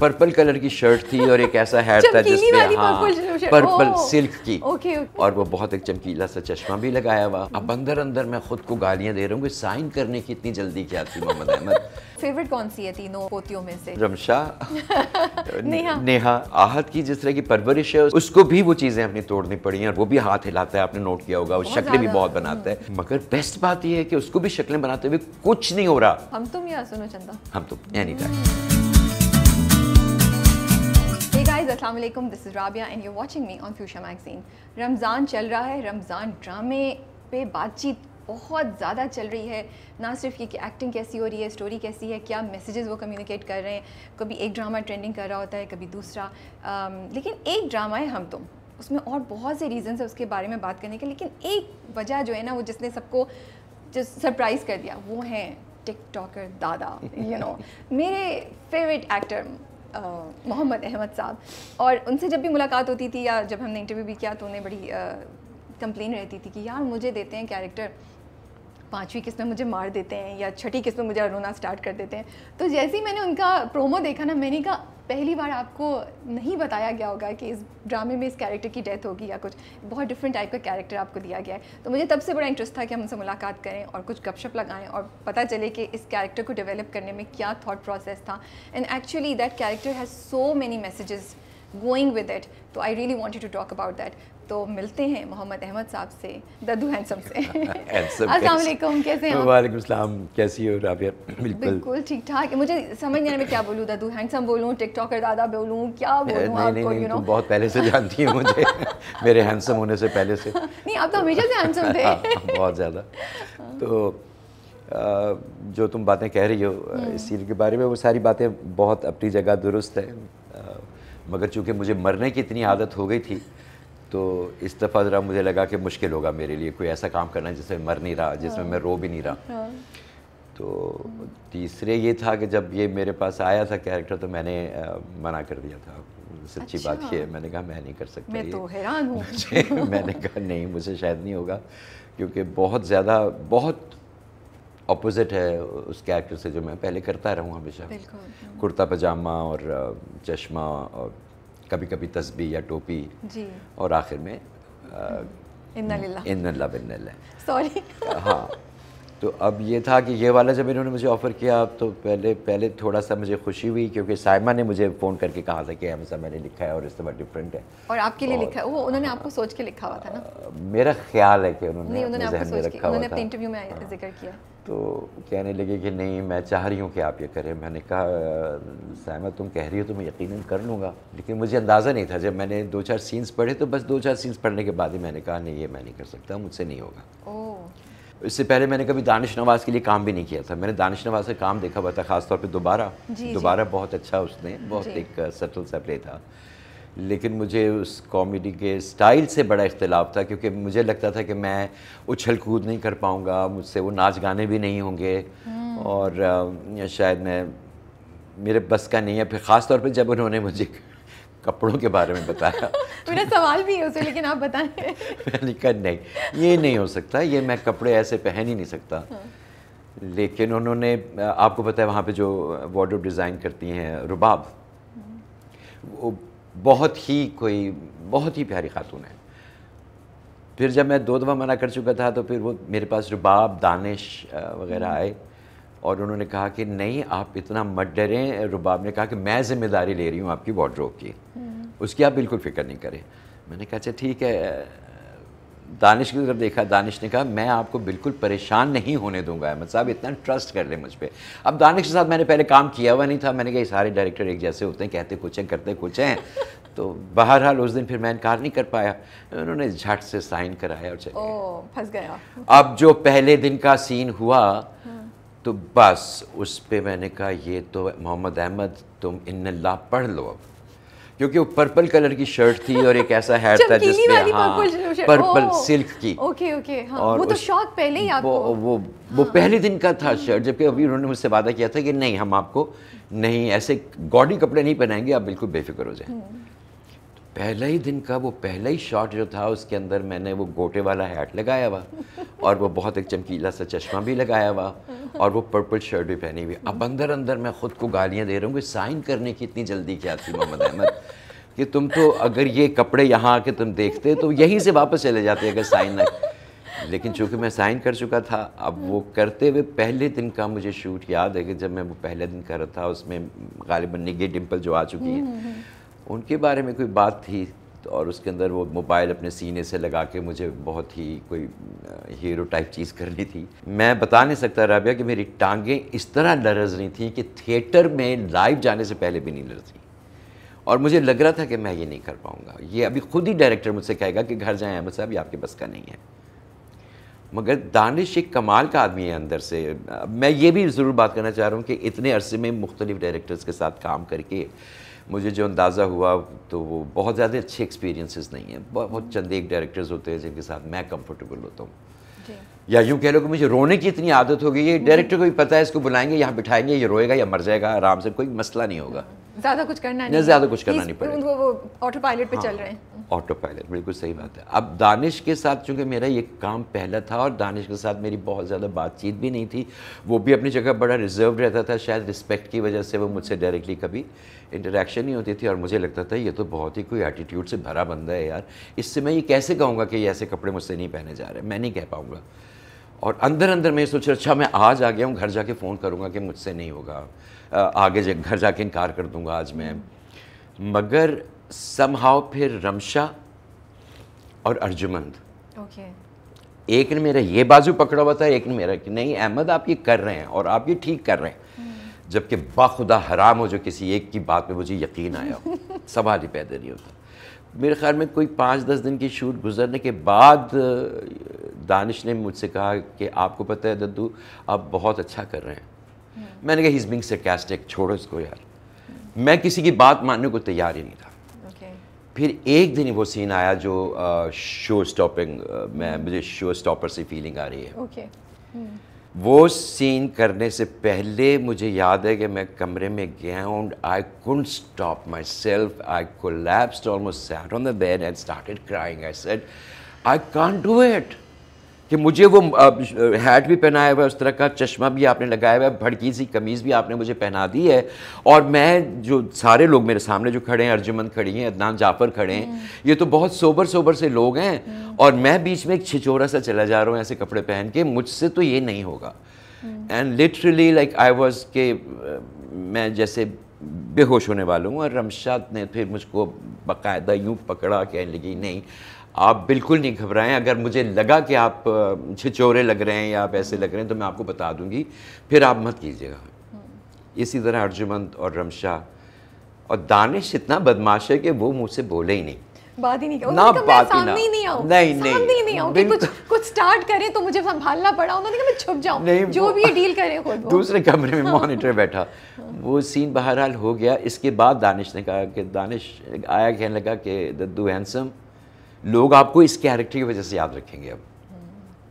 Purple colour की shirt थी और एक ऐसा हैट था जिसमें हाँ पर्पल सिल्क की ओके, ओके। और वो बहुत एक चमकीला सा चश्मा भी लगाया हुआ अब अंदर अंदर मैं खुद को गालियां दे रहा हूँ साइन करने की इतनी जल्दी क्या थी मोहम्मद अहमद फेवरेट कौन सी है तीनों पोतियों में से रमशा नेहा नेहा आहत की जिस तरह की परवरिश है उसको भी वो चीजें अपनी तोड़नी पड़ी हैं और वो भी हाथ हिलाता है आपने नोट किया होगा वो शक्लें भी बहुत बनाता है मगर बेस्ट बात यह है कि उसको भी शक्लें बनाते हुए कुछ नहीं हो रहा हम तुम यहाँ सुनो चंदा हम तुम any time Aslam this is Rabia and you watching me on fuchsia magazine Ramzan चल रहा है रमज़ान ड्रामे पे बातचीत बहुत ज़्यादा चल रही है ना सिर्फ ये कि एक्टिंग कैसी हो रही है स्टोरी कैसी है क्या मैसेजेस वो कम्युनिकेट कर रहे हैं कभी एक ड्रामा ट्रेंडिंग कर रहा होता है कभी दूसरा आम, लेकिन एक ड्रामा है हम तुम उसमें और बहुत से रीज़न्स हैं उसके बारे में बात करने के लेकिन एक वजह जो है ना वो जिसने सबको जिस सरप्राइज़ कर दिया वो हैं टिक टॉकर दादा यू you नो know, मेरे फेवरेट एक्टर मोहम्मद अहमद साहब और उनसे जब भी मुलाकात होती थी या जब हमने इंटरव्यू भी किया तो उन्हें बड़ी कंप्लेन रहती थी कि यार मुझे देते हैं कैरेक्टर पाँचवीं किस्त में मुझे मार देते हैं या छठी किस्त में मुझे रोना स्टार्ट कर देते हैं तो जैसे ही मैंने उनका प्रोमो देखा ना मैंने कहा पहली बार आपको नहीं बताया गया होगा कि इस ड्रामे में इस कैरेक्टर की डेथ होगी या कुछ बहुत डिफरेंट टाइप का कैरेक्टर आपको दिया गया है तो मुझे तब से बड़ा इंटरेस्ट था कि हम उनसे मुलाकात करें और कुछ गपशप लगाएं और पता चले कि इस कैरेक्टर को डेवलप करने में क्या थाट प्रोसेस था and actually that character has so many messages going with it तो I really want to talk about that तो मिलते हैं मोहम्मद अहमद साहब से ददू हैंसम से अस्सलाम कैसे हैं वालेकुम सलाम कैसी हो राबिया बिल्कुल बिल्कुल ठीक ठाक मुझे समझ नहीं आ रहा मैं क्या बोलूँ ददू हैंसम बोलूँ टिकटॉकर दादा बोलूँ क्या बोलूँ आपको यू नो बहुत पहले से जानती है मुझे मेरे हैंसम होने से पहले से नहीं आप तो हमेशा से हैंसम थे हाँ, बहुत ज़्यादा हाँ। तो जो तुम बातें कह रही हो हम्म। इस सीरियल के बारे में वो सारी बातें बहुत अपनी जगह दुरुस्त है मगर चूंकि मुझे मरने की इतनी आदत हो गई थी तो इस दफ़ा ज़रा मुझे लगा कि मुश्किल होगा मेरे लिए कोई ऐसा काम करना जिसमें मर नहीं रहा जिसमें हाँ। मैं रो भी नहीं रहा हाँ। तो तीसरे ये था कि जब ये मेरे पास आया था कैरेक्टर तो मैंने मना कर दिया था सच्ची अच्छा। बात ये है मैंने कहा मैं नहीं कर सकता मैं तो हैरान मैंने कहा नहीं मुझे शायद नहीं होगा क्योंकि बहुत ज़्यादा बहुत अपोजिट है उस कैरेक्टर से जो मैं पहले करता रहूँ हमेशा कुर्ता पजामा और चश्मा और कभी कभी तस्बी या टोपी जी और आखिर में इन्ना सॉरी हाँ तो अब ये था कि ये वाला जब इन्होंने मुझे ऑफ़र किया तो पहले पहले थोड़ा सा मुझे खुशी हुई क्योंकि साइमा ने मुझे फ़ोन करके कहा था कि हमसा मैंने लिखा है और इस तरह डिफरेंट है और आपके लिए और, लिखा है वो उन्होंने आपको सोच के लिखा हुआ था ना मेरा ख्याल है कि उन्होंने नहीं, उन्होंने आपको सोच के उन्होंने अपने इंटरव्यू में हाँ। जिक्र किया तो कहने लगे कि नहीं मैं चाह रही हूँ कि आप ये करें मैंने कहा सहमत तुम कह रही हो तो मैं यकीन कर लूँगा लेकिन मुझे अंदाज़ा नहीं था जब मैंने दो चार सीन्स पढ़े तो बस दो चार सीन्स पढ़ने के बाद ही मैंने कहा नहीं ये मैं नहीं कर सकता मुझसे नहीं होगा इससे पहले मैंने कभी दानिश नवाज के लिए काम भी नहीं किया था मैंने दानिश नवाज का काम देखा हुआ था खासतौर पर दोबारा दोबारा बहुत अच्छा उसने बहुत एक सटल सा प्ले था लेकिन मुझे उस कॉमेडी के स्टाइल से बड़ा इख्तलाफ था क्योंकि मुझे लगता था कि मैं उछल कूद नहीं कर पाऊँगा मुझसे वो नाच गाने भी नहीं होंगे हम्म। और शायद मैं मेरे बस का नहीं है फिर ख़ास तौर पर जब उन्होंने मुझे कपड़ों के बारे में बताया मेरा सवाल भी है उसे लेकिन आप बताएं मैंने कहा नहीं ये नहीं हो सकता ये मैं कपड़े ऐसे पहन ही नहीं सकता हाँ। लेकिन उन्होंने आपको पता है वहाँ पे जो वॉडर डिज़ाइन करती हैं रुबाब हम्म। वो बहुत ही कोई बहुत ही प्यारी खातून है फिर जब मैं दो दफ़ा मना कर चुका था तो फिर वो मेरे पास रुबाब दानिश वगैरह हम्म। आए और उन्होंने कहा कि नहीं आप इतना मत डरें रुबाब ने कहा कि मैं ज़िम्मेदारी ले रही हूँ आपकी वार्ड्रोब की हम्म। उसकी आप बिल्कुल फ़िक्र नहीं करें मैंने कहा अच्छा ठीक है दानिश की तरफ देखा दानिश ने कहा मैं आपको बिल्कुल परेशान नहीं होने दूंगा अहमद साहब इतना ट्रस्ट कर ले मुझ पर अब दानिश के साथ मैंने पहले काम किया हुआ नहीं था मैंने कहा सारे डायरेक्टर एक जैसे होते हैं कहते कुछ हैं करते कुछ हैं तो बहरहाल उस दिन फिर मैं इनकार नहीं कर पाया उन्होंने झट से साइन कराया और चले फंस गया अब जो पहले दिन का सीन हुआ हम्म। तो बस उस पर मैंने कहा ये तो मोहम्मद अहमद तुम इन पढ़ लो अब क्योंकि वो पर्पल कलर की शर्ट थी और एक ऐसा हैट था जिसमें हाँ पर्पल, पर्पल सिल्क की ओके ओके हाँ, और वो तो शौक पहले ही आपको वो वो, हाँ, वो पहले दिन का था शर्ट जबकि अभी उन्होंने मुझसे वादा किया था कि नहीं हम आपको नहीं ऐसे गॉडी कपड़े नहीं पहनाएंगे आप बिल्कुल बेफिक्र हो जाए हम्म। पहले ही दिन का वो पहला ही शॉट जो था उसके अंदर मैंने वो गोटे वाला हैट लगाया हुआ और वो बहुत एक चमकीला सा चश्मा भी लगाया हुआ और वो पर्पल शर्ट भी पहनी हुई अब अंदर अंदर मैं ख़ुद को गालियाँ दे रहा हूँ कि साइन करने की इतनी जल्दी क्या थी मोहम्मद अहमद कि तुम तो अगर ये कपड़े यहाँ आके तुम देखते तो यहीं से वापस चले जाते अगर साइन न लेकिन चूंकि मैं साइन कर चुका था अब वो करते हुए पहले दिन का मुझे शूट याद है कि जब मैं वो पहले दिन कर रहा था उसमें गालिबा निगे डिम्पल जो आ चुकी है उनके बारे में कोई बात थी तो और उसके अंदर वो मोबाइल अपने सीने से लगा के मुझे बहुत ही कोई हीरो टाइप चीज़ करनी थी मैं बता नहीं सकता राबिया कि मेरी टांगें इस तरह लरज रही थी कि थिएटर में लाइव जाने से पहले भी नहीं लड़ती और मुझे लग रहा था कि मैं ये नहीं कर पाऊँगा ये अभी खुद ही डायरेक्टर मुझसे कहेगा कि घर जाएँ अहमद साहब ये आपके बस का नहीं है मगर दानिश एक कमाल का आदमी है अंदर से मैं ये भी ज़रूर बात करना चाह रहा हूँ कि इतने अरसे में मुख्तलिफ़ डायरेक्टर्स के साथ काम करके मुझे जो अंदाज़ा हुआ तो वो बहुत ज़्यादा अच्छे एक्सपीरियंसेस नहीं हैं बहुत चंद एक डायरेक्टर्स होते हैं जिनके साथ मैं कंफर्टेबल होता हूँ या यूँ कह लो कि मुझे रोने की इतनी आदत हो गई है डायरेक्टर हम्म। को भी पता है इसको बुलाएंगे यहाँ बिठाएंगे ये रोएगा या मर जाएगा आराम से कोई मसला नहीं होगा ज्यादा कुछ करना नहीं ज्यादा कुछ करना नहीं पड़ेगा वो ऑटो पायलट पे चल हाँ, रहे हैं ऑटो पायलट बिल्कुल सही बात है अब दानिश के साथ चूंकि मेरा ये काम पहला था और दानिश के साथ मेरी बहुत ज़्यादा बातचीत भी नहीं थी वो भी अपनी जगह बड़ा रिजर्व रहता था शायद रिस्पेक्ट की वजह से वो मुझसे डायरेक्टली कभी इंटरेक्शन नहीं होती थी और मुझे लगता था ये तो बहुत ही कोई एटीट्यूड से भरा बंदा है यार इससे मैं ये कैसे कहूँगा कि ये ऐसे कपड़े मुझसे नहीं पहने जा रहे मैं नहीं कह पाऊँगा और अंदर अंदर मैं सोच रहा अच्छा मैं आज आ गया हूँ घर जाके फ़ोन करूँगा कि मुझसे नहीं होगा आगे जा घर जाके इनकार कर दूंगा आज मैं मगर समहाव फिर रमशा और अर्जुमंद ओके okay. एक ने मेरा ये बाजू पकड़ा हुआ था एक ने मेरा कि नहीं अहमद आप ये कर रहे हैं और आप ये ठीक कर रहे हैं हम्म। जबकि बाखुदा हराम हो जो किसी एक की बात पे मुझे यकीन आया हो सवाल ही पैदा नहीं होता मेरे ख्याल में कोई पाँच दस दिन की शूट गुजरने के बाद दानिश ने मुझसे कहा कि आपको पता है दद्दू आप बहुत अच्छा कर रहे हैं मैंने कहा ही इज़ बिंग सरकास्टिक छोड़ो इसको यार मैं किसी की बात मानने को तैयार ही नहीं था फिर एक दिन वो सीन आया जो शो स्टॉपिंग मैं hmm. मुझे शो स्टॉपर से फीलिंग आ रही है okay. Hmm. वो सीन करने से पहले मुझे याद है कि मैं कमरे में गया हूँ I couldn't stop myself I collapsed almost sat on the bed and started crying I said I can't do it कि मुझे वो हैट भी पहनाया हुआ है उस तरह का चश्मा भी आपने लगाया हुआ है भड़की सी कमीज़ भी आपने मुझे पहना दी है और मैं जो सारे लोग मेरे सामने जो खड़े हैं अर्जुमन खड़ी हैं अदनान जाफर खड़े हैं हम्म। ये तो बहुत सोबर सोबर से लोग हैं हम्म। और मैं बीच में एक छिचोरा सा चला जा रहा हूँ ऐसे कपड़े पहन के मुझसे तो ये नहीं होगा and literally like I was के मैं जैसे बेहोश होने वाला हूँ और रमशाद ने फिर मुझको बाकायदा यूँ पकड़ा कहने लगी नहीं आप बिल्कुल नहीं घबराएं अगर मुझे लगा कि आप छिचोरे लग रहे हैं या आप ऐसे लग रहे हैं तो मैं आपको बता दूंगी फिर आप मत कीजिएगा हम्म। इसी तरह अर्जुमंद और रमशा और दानिश इतना बदमाश है कि वो मुझसे बोले ही नहीं बात ही नहीं ना बात ही नहीं नहीं आऊं नहीं नहीं नहीं आऊं कि कुछ कुछ स्टार्ट करें तो मुझे संभालना पड़ा उन्होंने कहा मैं छुप जाऊं जो भी ये डील करें खुद दूसरे कमरे में मॉनिटर हाँ। बैठा हाँ। वो सीन बहरहाल हो गया इसके बाद दानिश ने कहा कि दानिश आया कहने लगा कि दद्दू हैंडसम लोग आपको इस कैरेक्टर की वजह से याद रखेंगे अब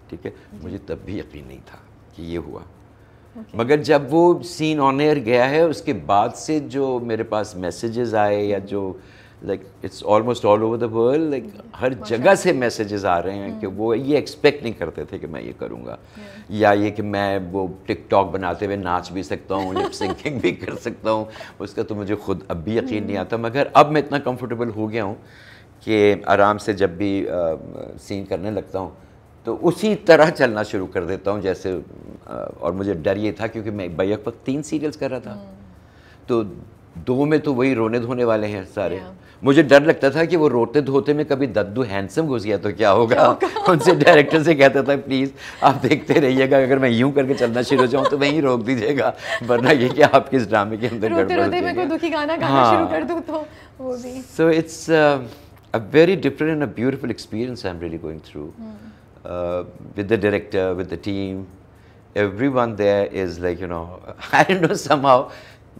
ठीक है मुझे तब भी यकीन नहीं था कि ये हुआ okay. मगर जब वो सीन ऑन एयर गया है उसके बाद से जो मेरे पास मैसेजेस आए या जो like it's almost all over the world like हर जगह से मैसेजेस आ रहे हैं कि हम्म। वो ये एक्सपेक्ट नहीं करते थे कि मैं ये करूँगा या ये कि मैं वो टिकटॉक बनाते हुए नाच भी सकता हूँ लिप सिंकिंग भी कर सकता हूँ उसका तो मुझे खुद अब भी यकीन नहीं हम्म। आता मगर अब मैं इतना कंफर्टेबल हो गया हूँ कि आराम से जब भी आ, सीन करने लगता हूँ तो उसी तरह चलना शुरू कर देता हूँ जैसे आ, और मुझे डर ये था क्योंकि मैं बैक वक्त तीन सीरियल्स कर रहा था हम्म। तो दो में तो वही रोने धोने वाले हैं सारे मुझे डर लगता था कि वो रोते धोते में कभी दद्दू हैंडसम घुस गया तो क्या होगा उनसे डायरेक्टर से कहता था प्लीज़ आप देखते रहिएगा अगर मैं यूं करके चलना शुरू हो जाऊँ तो वहीं रोक दीजिएगा वरना ये कि आप किस ड्रामे के अंदर रोते रोते मैं कोई दुखी गाना गाना हाँ। शुरू कर दूँ तो वो भी so it's a very different and a beautiful experience I'm really going through hmm. uh, with the director, with the team. Everyone there is like, you know, I don't know somehow.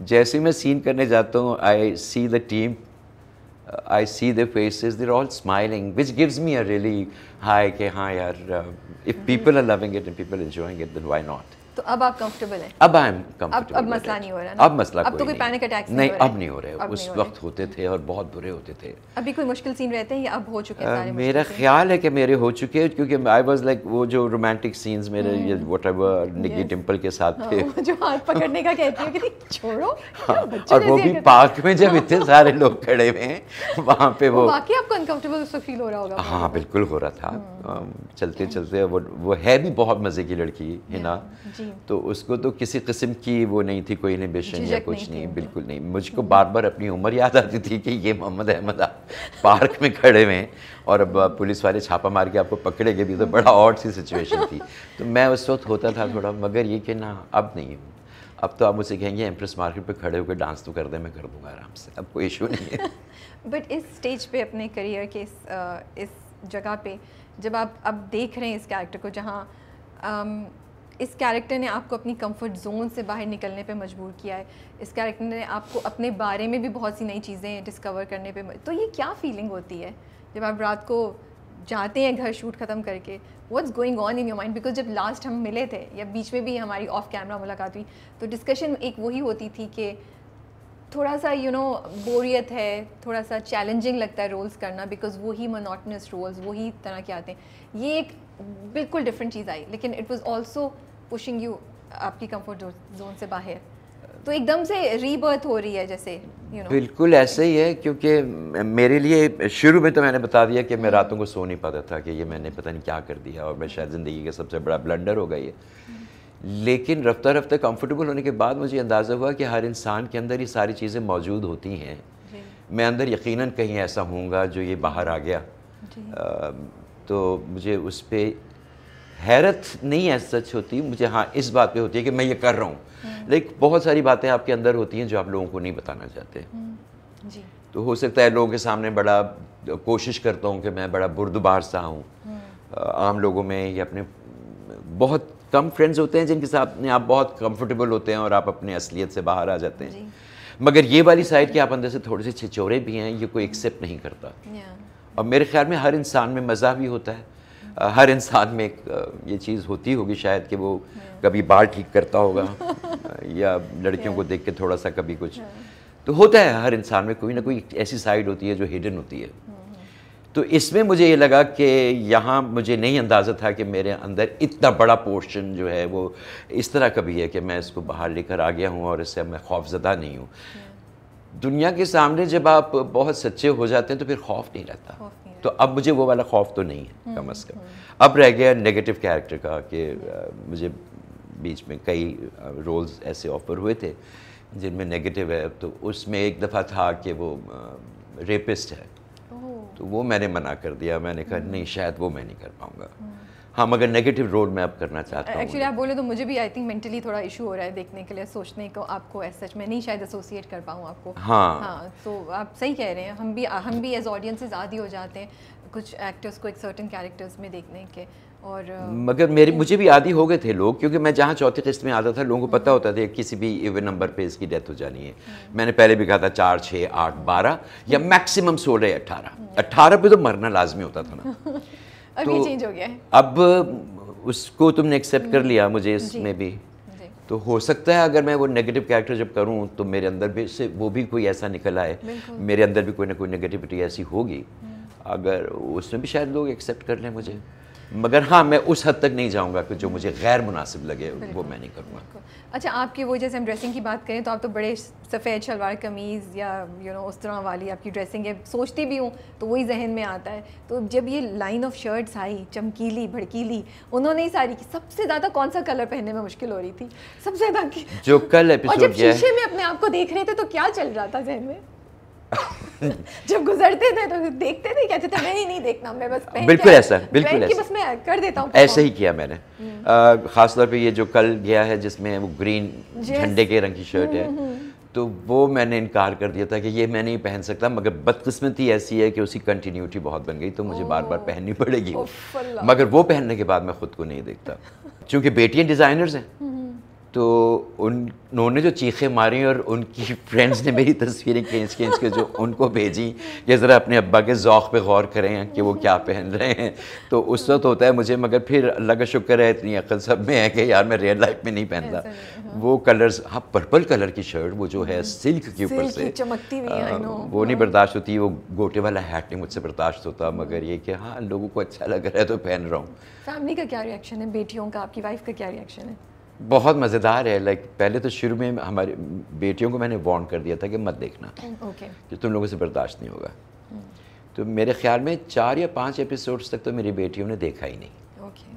Jaisi main scene karne I see the team, uh, I see their faces, they're all smiling, which gives me a really high, uh, if hmm. people are loving it and people enjoying it, then why not? तो अब आप comfortable हैं अब I am comfortable अब मसला नहीं हो रहा ना अब मसला अब तो कोई पैनिक अटैक नहीं, नहीं अब नहीं हो रहे उस वक्त होते थे और बहुत बुरे होते थे अभी कोई मुश्किल सीन रहते हैं या अब हो चुके हैं मेरा ख्याल है कि मेरे हो चुके हैं क्योंकि आई वाज लाइक वो जो रोमांटिक सीन्स मेरे ये व्हाटएवर निकी टेंपल के साथ हाँ, थे जो हाथ पकड़ने का कहती है कि छोड़ो हाँ, और वो भी पार्क में जब हाँ। इतने सारे लोग खड़े हुए हैं वहां पे वो बाकी आपको अनकंफर्टेबल उसको फील हो रहा होगा हां बिल्कुल हो रहा था हम्म। चलते चलते वो वो है भी बहुत मज़े की लड़की हिना जी तो उसको तो किसी किस्म की वो नहीं थी कोई निबेशन या कुछ नहीं, नहीं बिल्कुल नहीं मुझको बार बार अपनी उम्र याद आती थी कि ये मोहम्मद अहमद आप पार्क में खड़े हुए हैं और अब पुलिस वाले छापा मार के आपको पकड़ेंगे भी तो बड़ा ऑड सी सिचुएशन थी तो मैं उस वक्त होता था थोड़ा मगर ये कि ना अब नहीं हूँ अब तो आप मुझे कहेंगे एम्प्रेस मार्केट पे खड़े होकर डांस तो कर दे मैं कर दूंगा आराम से अब कोई इशू नहीं है बट इस स्टेज पे अपने करियर के इस इस जगह पे जब आप अब देख रहे हैं इस कैरेक्टर को जहाँ इस कैरेक्टर ने आपको अपनी कंफर्ट जोन से बाहर निकलने पे मजबूर किया है इस कैरेक्टर ने आपको अपने बारे में भी बहुत सी नई चीज़ें डिस्कवर करने पे तो ये क्या फीलिंग होती है जब आप रात को जाते हैं घर शूट ख़त्म करके what's going on in your mind because जब लास्ट हम मिले थे या बीच में भी हमारी ऑफ कैमरा मुलाकात हुई तो डिस्कशन एक वही होती थी कि थोड़ा सा यू नो बोरियत है थोड़ा सा चैलेंजिंग लगता है रोल्स करना बिकॉज वही मोनोटनस रोल्स वही तरह के आते हैं ये एक बिल्कुल डिफरेंट चीज़ आई लेकिन it was also pushing you आपकी कंफर्ट जोन से बाहर तो एकदम से रीबर्थ हो रही है जैसे यू नो बिल्कुल ऐसे ही है क्योंकि मेरे लिए शुरू में तो मैंने बता दिया कि मैं रातों को सो नहीं पाता था कि ये मैंने पता नहीं क्या कर दिया और मैं शायद ज़िंदगी का सबसे बड़ा ब्लंडर हो गई है लेकिन रफ्तार रफ्तार कंफर्टेबल होने के बाद मुझे अंदाज़ा हुआ कि हर इंसान के अंदर ये सारी चीज़ें मौजूद होती हैं मैं अंदर यकीनन कहीं ऐसा हूँ जो ये बाहर आ गया आ, तो मुझे उस पर हैरत नहीं है सच होती मुझे हाँ इस बात पे होती है कि मैं ये कर रहा हूँ लेकिन हम्म। बहुत सारी बातें आपके अंदर होती हैं जो आप लोगों को नहीं बताना चाहते हम्म, तो हो सकता है लोगों के सामने बड़ा कोशिश करता हूँ कि मैं बड़ा बुरदबार सा हूँ हम्म। आम लोगों में या अपने बहुत कम फ्रेंड्स होते हैं जिनके साथ आप बहुत कंफर्टेबल होते हैं और आप अपने असलियत से बाहर आ जाते हैं मगर ये वाली साइड कि आप अंदर से थोड़े से छिचोरे भी हैं ये कोई एक्सेप्ट नहीं करता और मेरे ख्याल में हर इंसान में मज़ा भी होता है हर इंसान में ये चीज़ होती होगी शायद कि वो हाँ। कभी बाल ठीक करता होगा या लड़कियों को हाँ। देख के थोड़ा सा कभी कुछ हाँ। तो होता है हर इंसान में कोई ना कोई ऐसी साइड होती है जो हिडन होती है तो इसमें मुझे ये लगा कि यहाँ मुझे नहीं अंदाज़ा था कि मेरे अंदर इतना बड़ा पोर्शन जो है वो इस तरह का भी है कि मैं इसको बाहर लेकर आ गया हूँ और इससे मैं खौफजदा नहीं हूँ दुनिया के सामने जब आप बहुत सच्चे हो जाते हैं तो फिर खौफ नहीं रहता तो अब मुझे वो वाला खौफ तो नहीं है कम अज़ कम अब रह गया नेगेटिव कैरेक्टर का कि मुझे बीच में कई रोल्स ऐसे ऑफर हुए थे जिनमें नेगेटिव है तो उसमें एक दफ़ा था कि वो रेपिस्ट है तो वो मैंने मना कर दिया मैंने कहा हम्म। नहीं शायद वो मैं नहीं कर पाऊँगा हम्म। हाँ मगर नेगेटिव रोड में आप करना चाहता हूँ एक्चुअली आप बोले तो मुझे भी आई थिंक मेंटली थोड़ा इशू हो रहा है देखने के लिए सोचने को आपको एज सच मैं नहीं शायद एसोसिएट कर पाऊँ आपको हाँ हाँ तो आप सही कह रहे हैं हम भी हम भी एज ऑडियंसेज आदि हो जाते हैं कुछ एक्टर्स को एक सर्टन कैरेक्टर्स में देखने के और मगर मेरे मुझे भी आदि हो गए थे लोग क्योंकि मैं जहाँ चौथी किस्त में आता था लोगों को पता हम्म। होता था किसी भी इवन नंबर पे इसकी डेथ हो जानी है हम्म। मैंने पहले भी कहा था चार छः आठ बारह या मैक्सिमम सोलह अट्ठारह हम्म। अट्ठारह पे तो मरना लाजमी होता था ना अब तो ये चेंज हो गया है अब उसको तुमने एक्सेप्ट कर हम्म। लिया मुझे इसमें भी तो हो सकता है अगर मैं वो नेगेटिव कैरेक्टर जब करूं तो मेरे अंदर भी से वो भी कोई ऐसा निकल आए मेरे अंदर भी कोई ना कोई नेगेटिविटी ऐसी होगी हम्म। अगर उसमें भी शायद लोग एक्सेप्ट कर लें मुझे मगर हाँ मैं उस हद तक नहीं जाऊँगा कि जो मुझे गैर मुनासिब लगे वो मैं नहीं करूँगा अच्छा आपकी वो जैसे हम ड्रेसिंग की बात करें तो आप तो बड़े सफ़ेद शलवार कमीज़ या यू नो उस तरह वाली आपकी ड्रेसिंग है सोचती भी हूँ तो वही जहन में आता है तो जब ये लाइन ऑफ शर्ट्स आई चमकीली भड़कीली उन्होंने ही सारी की सबसे ज़्यादा कौन सा कलर पहनने में मुश्किल हो रही थी सबसे ज़्यादा जो कल एपिसोड और जब शीशे में अपने आप को देख रहे थे तो क्या चल रहा था जहन में जब गुजरते थे तो देखते थे क्या था अच्छा, तो नहीं नहीं देखना मैं बस बिल्कुल ऐसा बिल्कुल ऐसा बस मैं कर देता हूँ ऐसे ही किया मैंने हम्म। खासतौर पे ये जो कल गया है जिसमें वो ग्रीन झंडे के रंग की हम्म, शर्ट है हम्म, तो वो मैंने इनकार कर दिया था कि ये मैं नहीं पहन सकता मगर बदकिस्मती ऐसी है कि उसकी कंटिन्यूटी बहुत बन गई तो मुझे बार बार पहननी पड़ेगी मगर वो पहनने के बाद मैं खुद को नहीं देखता क्योंकि बेटियाँ डिज़ाइनर्स हैं तो उन उन्होंने जो चीखें मारी और उनकी फ्रेंड्स ने मेरी तस्वीरें खींच खींच के जो उनको भेजी कि ज़रा अपने अब्बा के ओक़ पे गौर करें कि वो क्या पहन रहे हैं तो उस वक्त होता है मुझे मगर फिर अल्लाह का शुक्र है इतनी अकल सब में है कि यार मैं रियल लाइफ में नहीं पहनता वो कलर्स हाँ पर्पल कलर की शर्ट वो जो है सिल्क हम्म। के ऊपर से चमकती आ, वो नहीं बर्दाश्त होती वो गोटे वाला हैट नहीं मुझसे बर्दाश्त होता मगर ये कि हाँ लोगों को अच्छा लग रहा है तो पहन रहा हूँ फैमिली का क्या रिएक्शन है बेटियों का आपकी वाइफ का क्या रिएक्शन है बहुत मज़ेदार है लाइक पहले तो शुरू में हमारी बेटियों को मैंने वार्न कर दिया था कि मत देखना okay. कि तुम लोगों से बर्दाश्त नहीं होगा hmm. तो मेरे ख्याल में चार या पांच एपिसोड्स तक तो मेरी बेटियों ने देखा ही नहीं okay.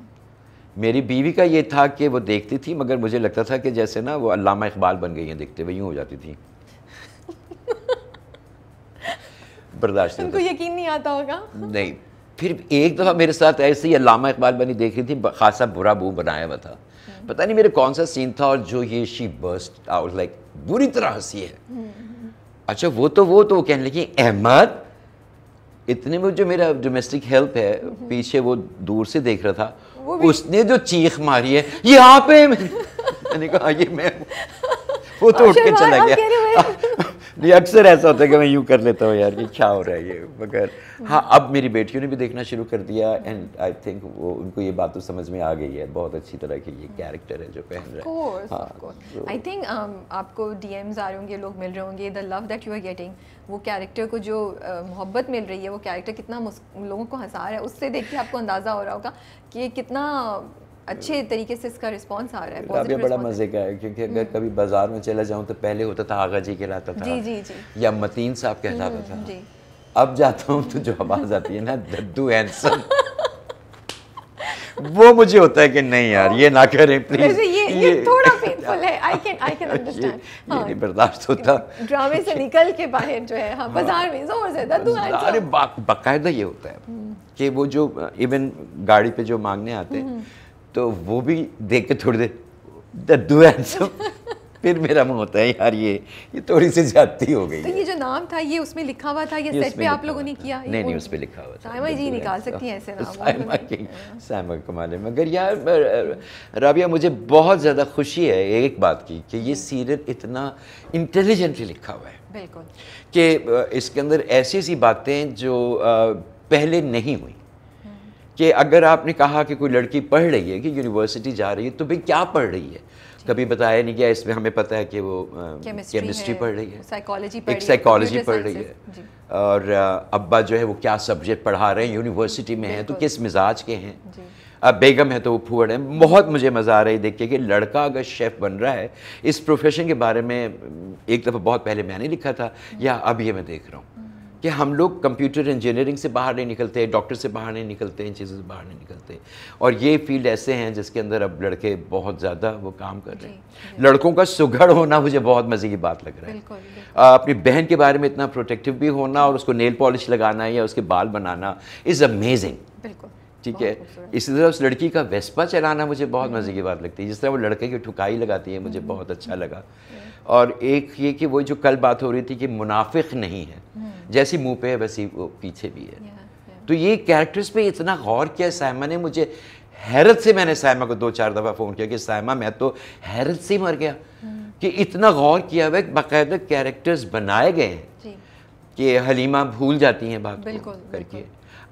मेरी बीवी का ये था कि वो देखती थी मगर मुझे लगता था कि जैसे ना वो अलामा इकबाल बन गई हैं देखते हुए यूँ हो जाती थी बर्दाश्त उनको यकीन नहीं आता होगा नहीं फिर एक दफ़ा मेरे साथ ऐसे ही अलामा इकबाल बनी देख रही थी खासा बुरा बू बनाया हुआ था पता नहीं मेरे कौन सा सीन था और जो ये शी बर्स्ट आउट लाइक बुरी तरह हंसी है अच्छा वो तो वो तो वो कहने लगी अहमद इतने में जो मेरा डोमेस्टिक हेल्प है पीछे वो दूर से देख रहा था उसने जो चीख मारी है यहाँ पे मैंने कहा ये मैं वो तो उठ के चला गया नहीं अक्सर ऐसा होता है कि मैं यूँ कर लेता हूँ यार ये हो रहा है ये मगर हाँ अब मेरी बेटियों ने भी देखना शुरू कर दिया एंड आई थिंक वो उनको ये बात तो समझ में आ गई है बहुत अच्छी तरह की ये कैरेक्टर है जो पहन रहा है आई थिंक हाँ, तो um, आपको डी एम्स आ रहे होंगे लोग मिल रहे होंगे the love that you are getting वो कैरेक्टर को जो uh, मोहब्बत मिल रही है वो कैरेक्टर कितना लोगों को हंसा रहा है उससे देख के आपको अंदाज़ा हो रहा होगा कि कितना अच्छे तरीके से इसका रिस्पांस आ रहा है काफ़ी तो बड़ा मज़े का है क्योंकि अगर हम्म। कभी बाजार में चला जाऊं तो पहले होता था आगा जी कहलाता था जी जी जी या मतीन साहब कहलाता हम्म, था जी अब जाता हूं तो जो आवाज़ आती है ना दद्दू हैंडसम वो मुझे होता है कि नहीं यार ये ना करें प्लीज ये, ये ये थोड़ा पेनफुल है I can I can understand ये हाँ। नहीं बर्दाश्त होता ड्रामे से निकल के बाहर जो है हां हाँ। बाजार में जोर से दद्दू हैंडसम अरे बाकायदा ये होता है हम्म। कि वो जो इवन गाड़ी पे जो मांगने आते हैं तो वो भी देख के थोड़ी देर दू एंसम फिर मेरा मन होता है यार ये ये थोड़ी सी जाती हो गई तो ये जो नाम था ये उसमें लिखा हुआ था ये सेट पे आप लोगों ने किया नहीं नहीं उस पर लिखा हुआ था साइमा जी निकाल सकती हैं ऐसे नाम साइमा के साइमा कमाल मगर यार राबिया मुझे बहुत ज़्यादा खुशी है एक बात की कि ये सीरियल इतना इंटेलिजेंटली लिखा हुआ है बिल्कुल कि इसके अंदर ऐसी ऐसी बातें जो पहले नहीं हुई कि अगर आपने कहा कि कोई लड़की पढ़ रही है कि यूनिवर्सिटी जा रही है तो भाई क्या पढ़ रही है कभी बताया नहीं गया इसमें हमें पता है कि वो केमिस्ट्री पढ़ रही है साइकोलॉजी एक साइकोलॉजी पढ़ रही है और अब्बा जो है वो क्या सब्जेक्ट पढ़ा रहे हैं यूनिवर्सिटी में हैं तो किस मिजाज के हैं अब बेगम है तो वो फूवड़ है बहुत मुझे मज़ा आ रहा है देख के कि लड़का अगर शेफ़ बन रहा है इस प्रोफेशन के बारे में एक दफ़ा बहुत पहले मैंने लिखा था या अब ये मैं देख रहा हूँ कि हम लोग कंप्यूटर इंजीनियरिंग से बाहर नहीं निकलते डॉक्टर से बाहर नहीं निकलते इन चीज़ों से बाहर नहीं निकलते और ये फील्ड ऐसे हैं जिसके अंदर अब लड़के बहुत ज़्यादा वो काम कर रहे हैं लड़कों का सुघड़ होना मुझे बहुत मज़े की बात लग रहा है बिल्कुल, बिल्कुल। आ, अपनी बहन के बारे में इतना प्रोटेक्टिव भी होना और उसको नेल पॉलिश लगाना या उसके बाल बनाना इज़ अमेजिंग बिल्कुल ठीक है इसी तरह उस लड़की का वेस्पा चलाना मुझे बहुत हम्म। मज़े की बात लगती है जिस तरह वो लड़के की ठुकाई लगाती है मुझे हम्म। बहुत अच्छा लगा हम्म। और एक ये कि वो जो कल बात हो रही थी कि मुनाफिक नहीं है हम्म। जैसी मुंह पे है वैसी वो पीछे भी है तो ये कैरेक्टर्स पे इतना गौर किया सायमा ने मुझे हैरत से मैंने सायमा को दो चार दफ़ा फ़ोन किया कि सायमा मैं तो हैरत से मर गया हम्म। कि इतना गौर किया हुआ बाकायदा कैरेक्टर्स बनाए गए हैं कि हलीमा भूल जाती हैं बात करके बिल्कुल।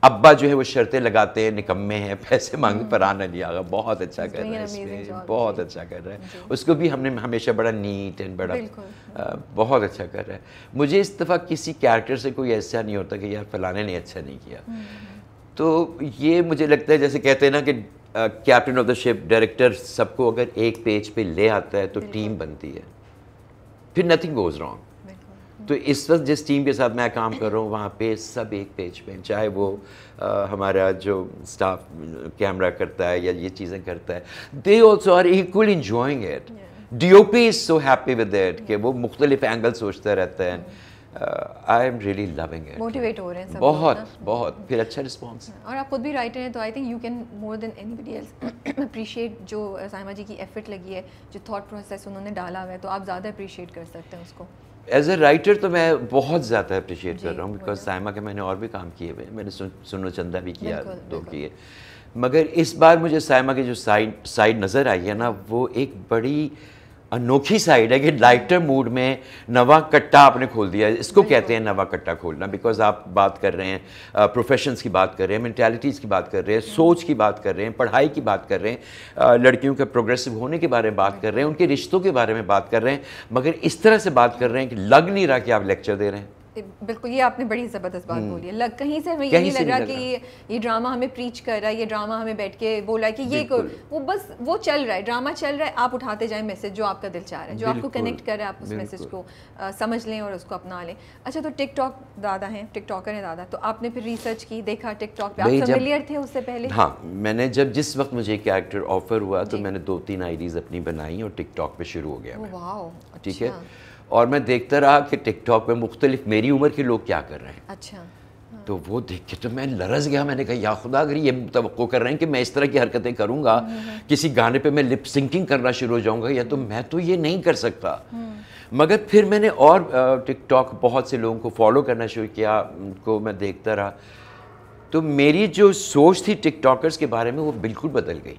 अब्बा जो है वो शर्तें लगाते हैं निकम्मे हैं पैसे मांगे आना नहीं आगा बहुत अच्छा, अच्छा कर रहे हैं इसमें बहुत अच्छा कर रहे हैं उसको भी हमने हमेशा बड़ा नीट एंड बड़ा बहुत अच्छा कर रहा है मुझे इस दफ़ा किसी कैरेक्टर से कोई ऐसा नहीं होता कि यार फलाने ने अच्छा नहीं किया हम्म। तो ये मुझे लगता है जैसे कहते हैं ना कि captain of the ship director सबको अगर एक पेज पे ले आता है तो टीम बनती है फिर नथिंग गोज़ रॉन्ग तो इस वक्त जिस टीम के साथ मैं काम कर रहा हूँ वहाँ पे सब एक पेज पे चाहे वो आ, हमारा जो स्टाफ कैमरा करता है या ये चीज़ें करता है they also are equal enjoying it D O P is so happy with it कि वो मुख्तलिफ एंगल सोचता रहता है I am really loving it motivate हो रहे हैं सब बहुत ना? बहुत फिर अच्छा रिस्पांस हाँ, और आप खुद भी राइटर हैं तो I think you can more than anybody else appreciate जो साइमा जी की एफर्ट लगी है जो थॉट प्रोसेस उन्होंने डाला हुआ है तो आप ज़्यादा अप्रिशिएट कर सकते हैं उसको एज ए राइटर तो मैं बहुत ज़्यादा अप्रिशिएट कर रहा हूँ बिकॉज साइमा के मैंने और भी काम किए हुए हैं मैंने सुन, सुनो चंदा भी किया दो किए मगर इस बार मुझे साइमा की जो साइड साइड नज़र आई है ना वो एक बड़ी अनोखी साइड है कि लाइटर मूड में नवा कट्टा आपने खोल दिया इसको कहते हैं नवा कट्टा खोलना बिकॉज आप बात कर रहे हैं प्रोफेशंस की बात कर रहे हैं मैंटेलिटीज़ की बात कर रहे हैं सोच की बात कर रहे हैं पढ़ाई की बात कर रहे हैं लड़कियों के प्रोग्रेसिव होने के बारे में बात कर रहे हैं उनके रिश्तों के बारे में बात कर रहे हैं मगर इस तरह से बात कर रहे हैं कि लग नहीं रहा कि आप लेक्चर दे रहे हैं सकते बिल्कुल ये आपने बड़ी ज़बरदस्त बात हम्म। बोली है लग कहीं से हमें ये नहीं लग रहा कि ये ये ड्रामा हमें प्रीच कर रहा है ये ड्रामा हमें बैठ के बोला है कि ये वो बस वो चल रहा है ड्रामा चल रहा है आप उठाते जाए मैसेज जो आपका दिल चाह रहा है जो आपको कनेक्ट कर रहा है आप उस मैसेज को समझ लें और उसको अपना लें अच्छा तो टिकटॉक दादा हैं टिकटॉकर हैं दादा तो आपने फिर रिसर्च की देखा टिकटॉक पे आप फेमिलियर थे उससे पहले हाँ मैंने जब जिस वक्त मुझे कैरेक्टर ऑफर हुआ तो मैंने दो तीन आईडीज अपनी बनाई और टिकटॉक पे शुरू हो गया ठीक है अच्छा। और मैं देखता रहा कि टिकटॉक में मुख्तलिफ मेरी उम्र के लोग क्या कर रहे हैं अच्छा हाँ। तो वो देख के तो मैं लरस गया मैंने कहा या खुदा अगर ये तो कर रहे हैं कि मैं इस तरह की हरकतें करूँगा हाँ, हाँ। किसी गाने पर मैं लिप सिंकिंग करना शुरू हो जाऊँगा या तो हाँ। मैं तो ये नहीं कर सकता मगर फिर मैंने और टिकटॉक बहुत से लोगों को फॉलो करना शुरू किया उनको मैं देखता रहा तो मेरी जो सोच थी टिकटॉकर्स के बारे में वो बिल्कुल बदल गई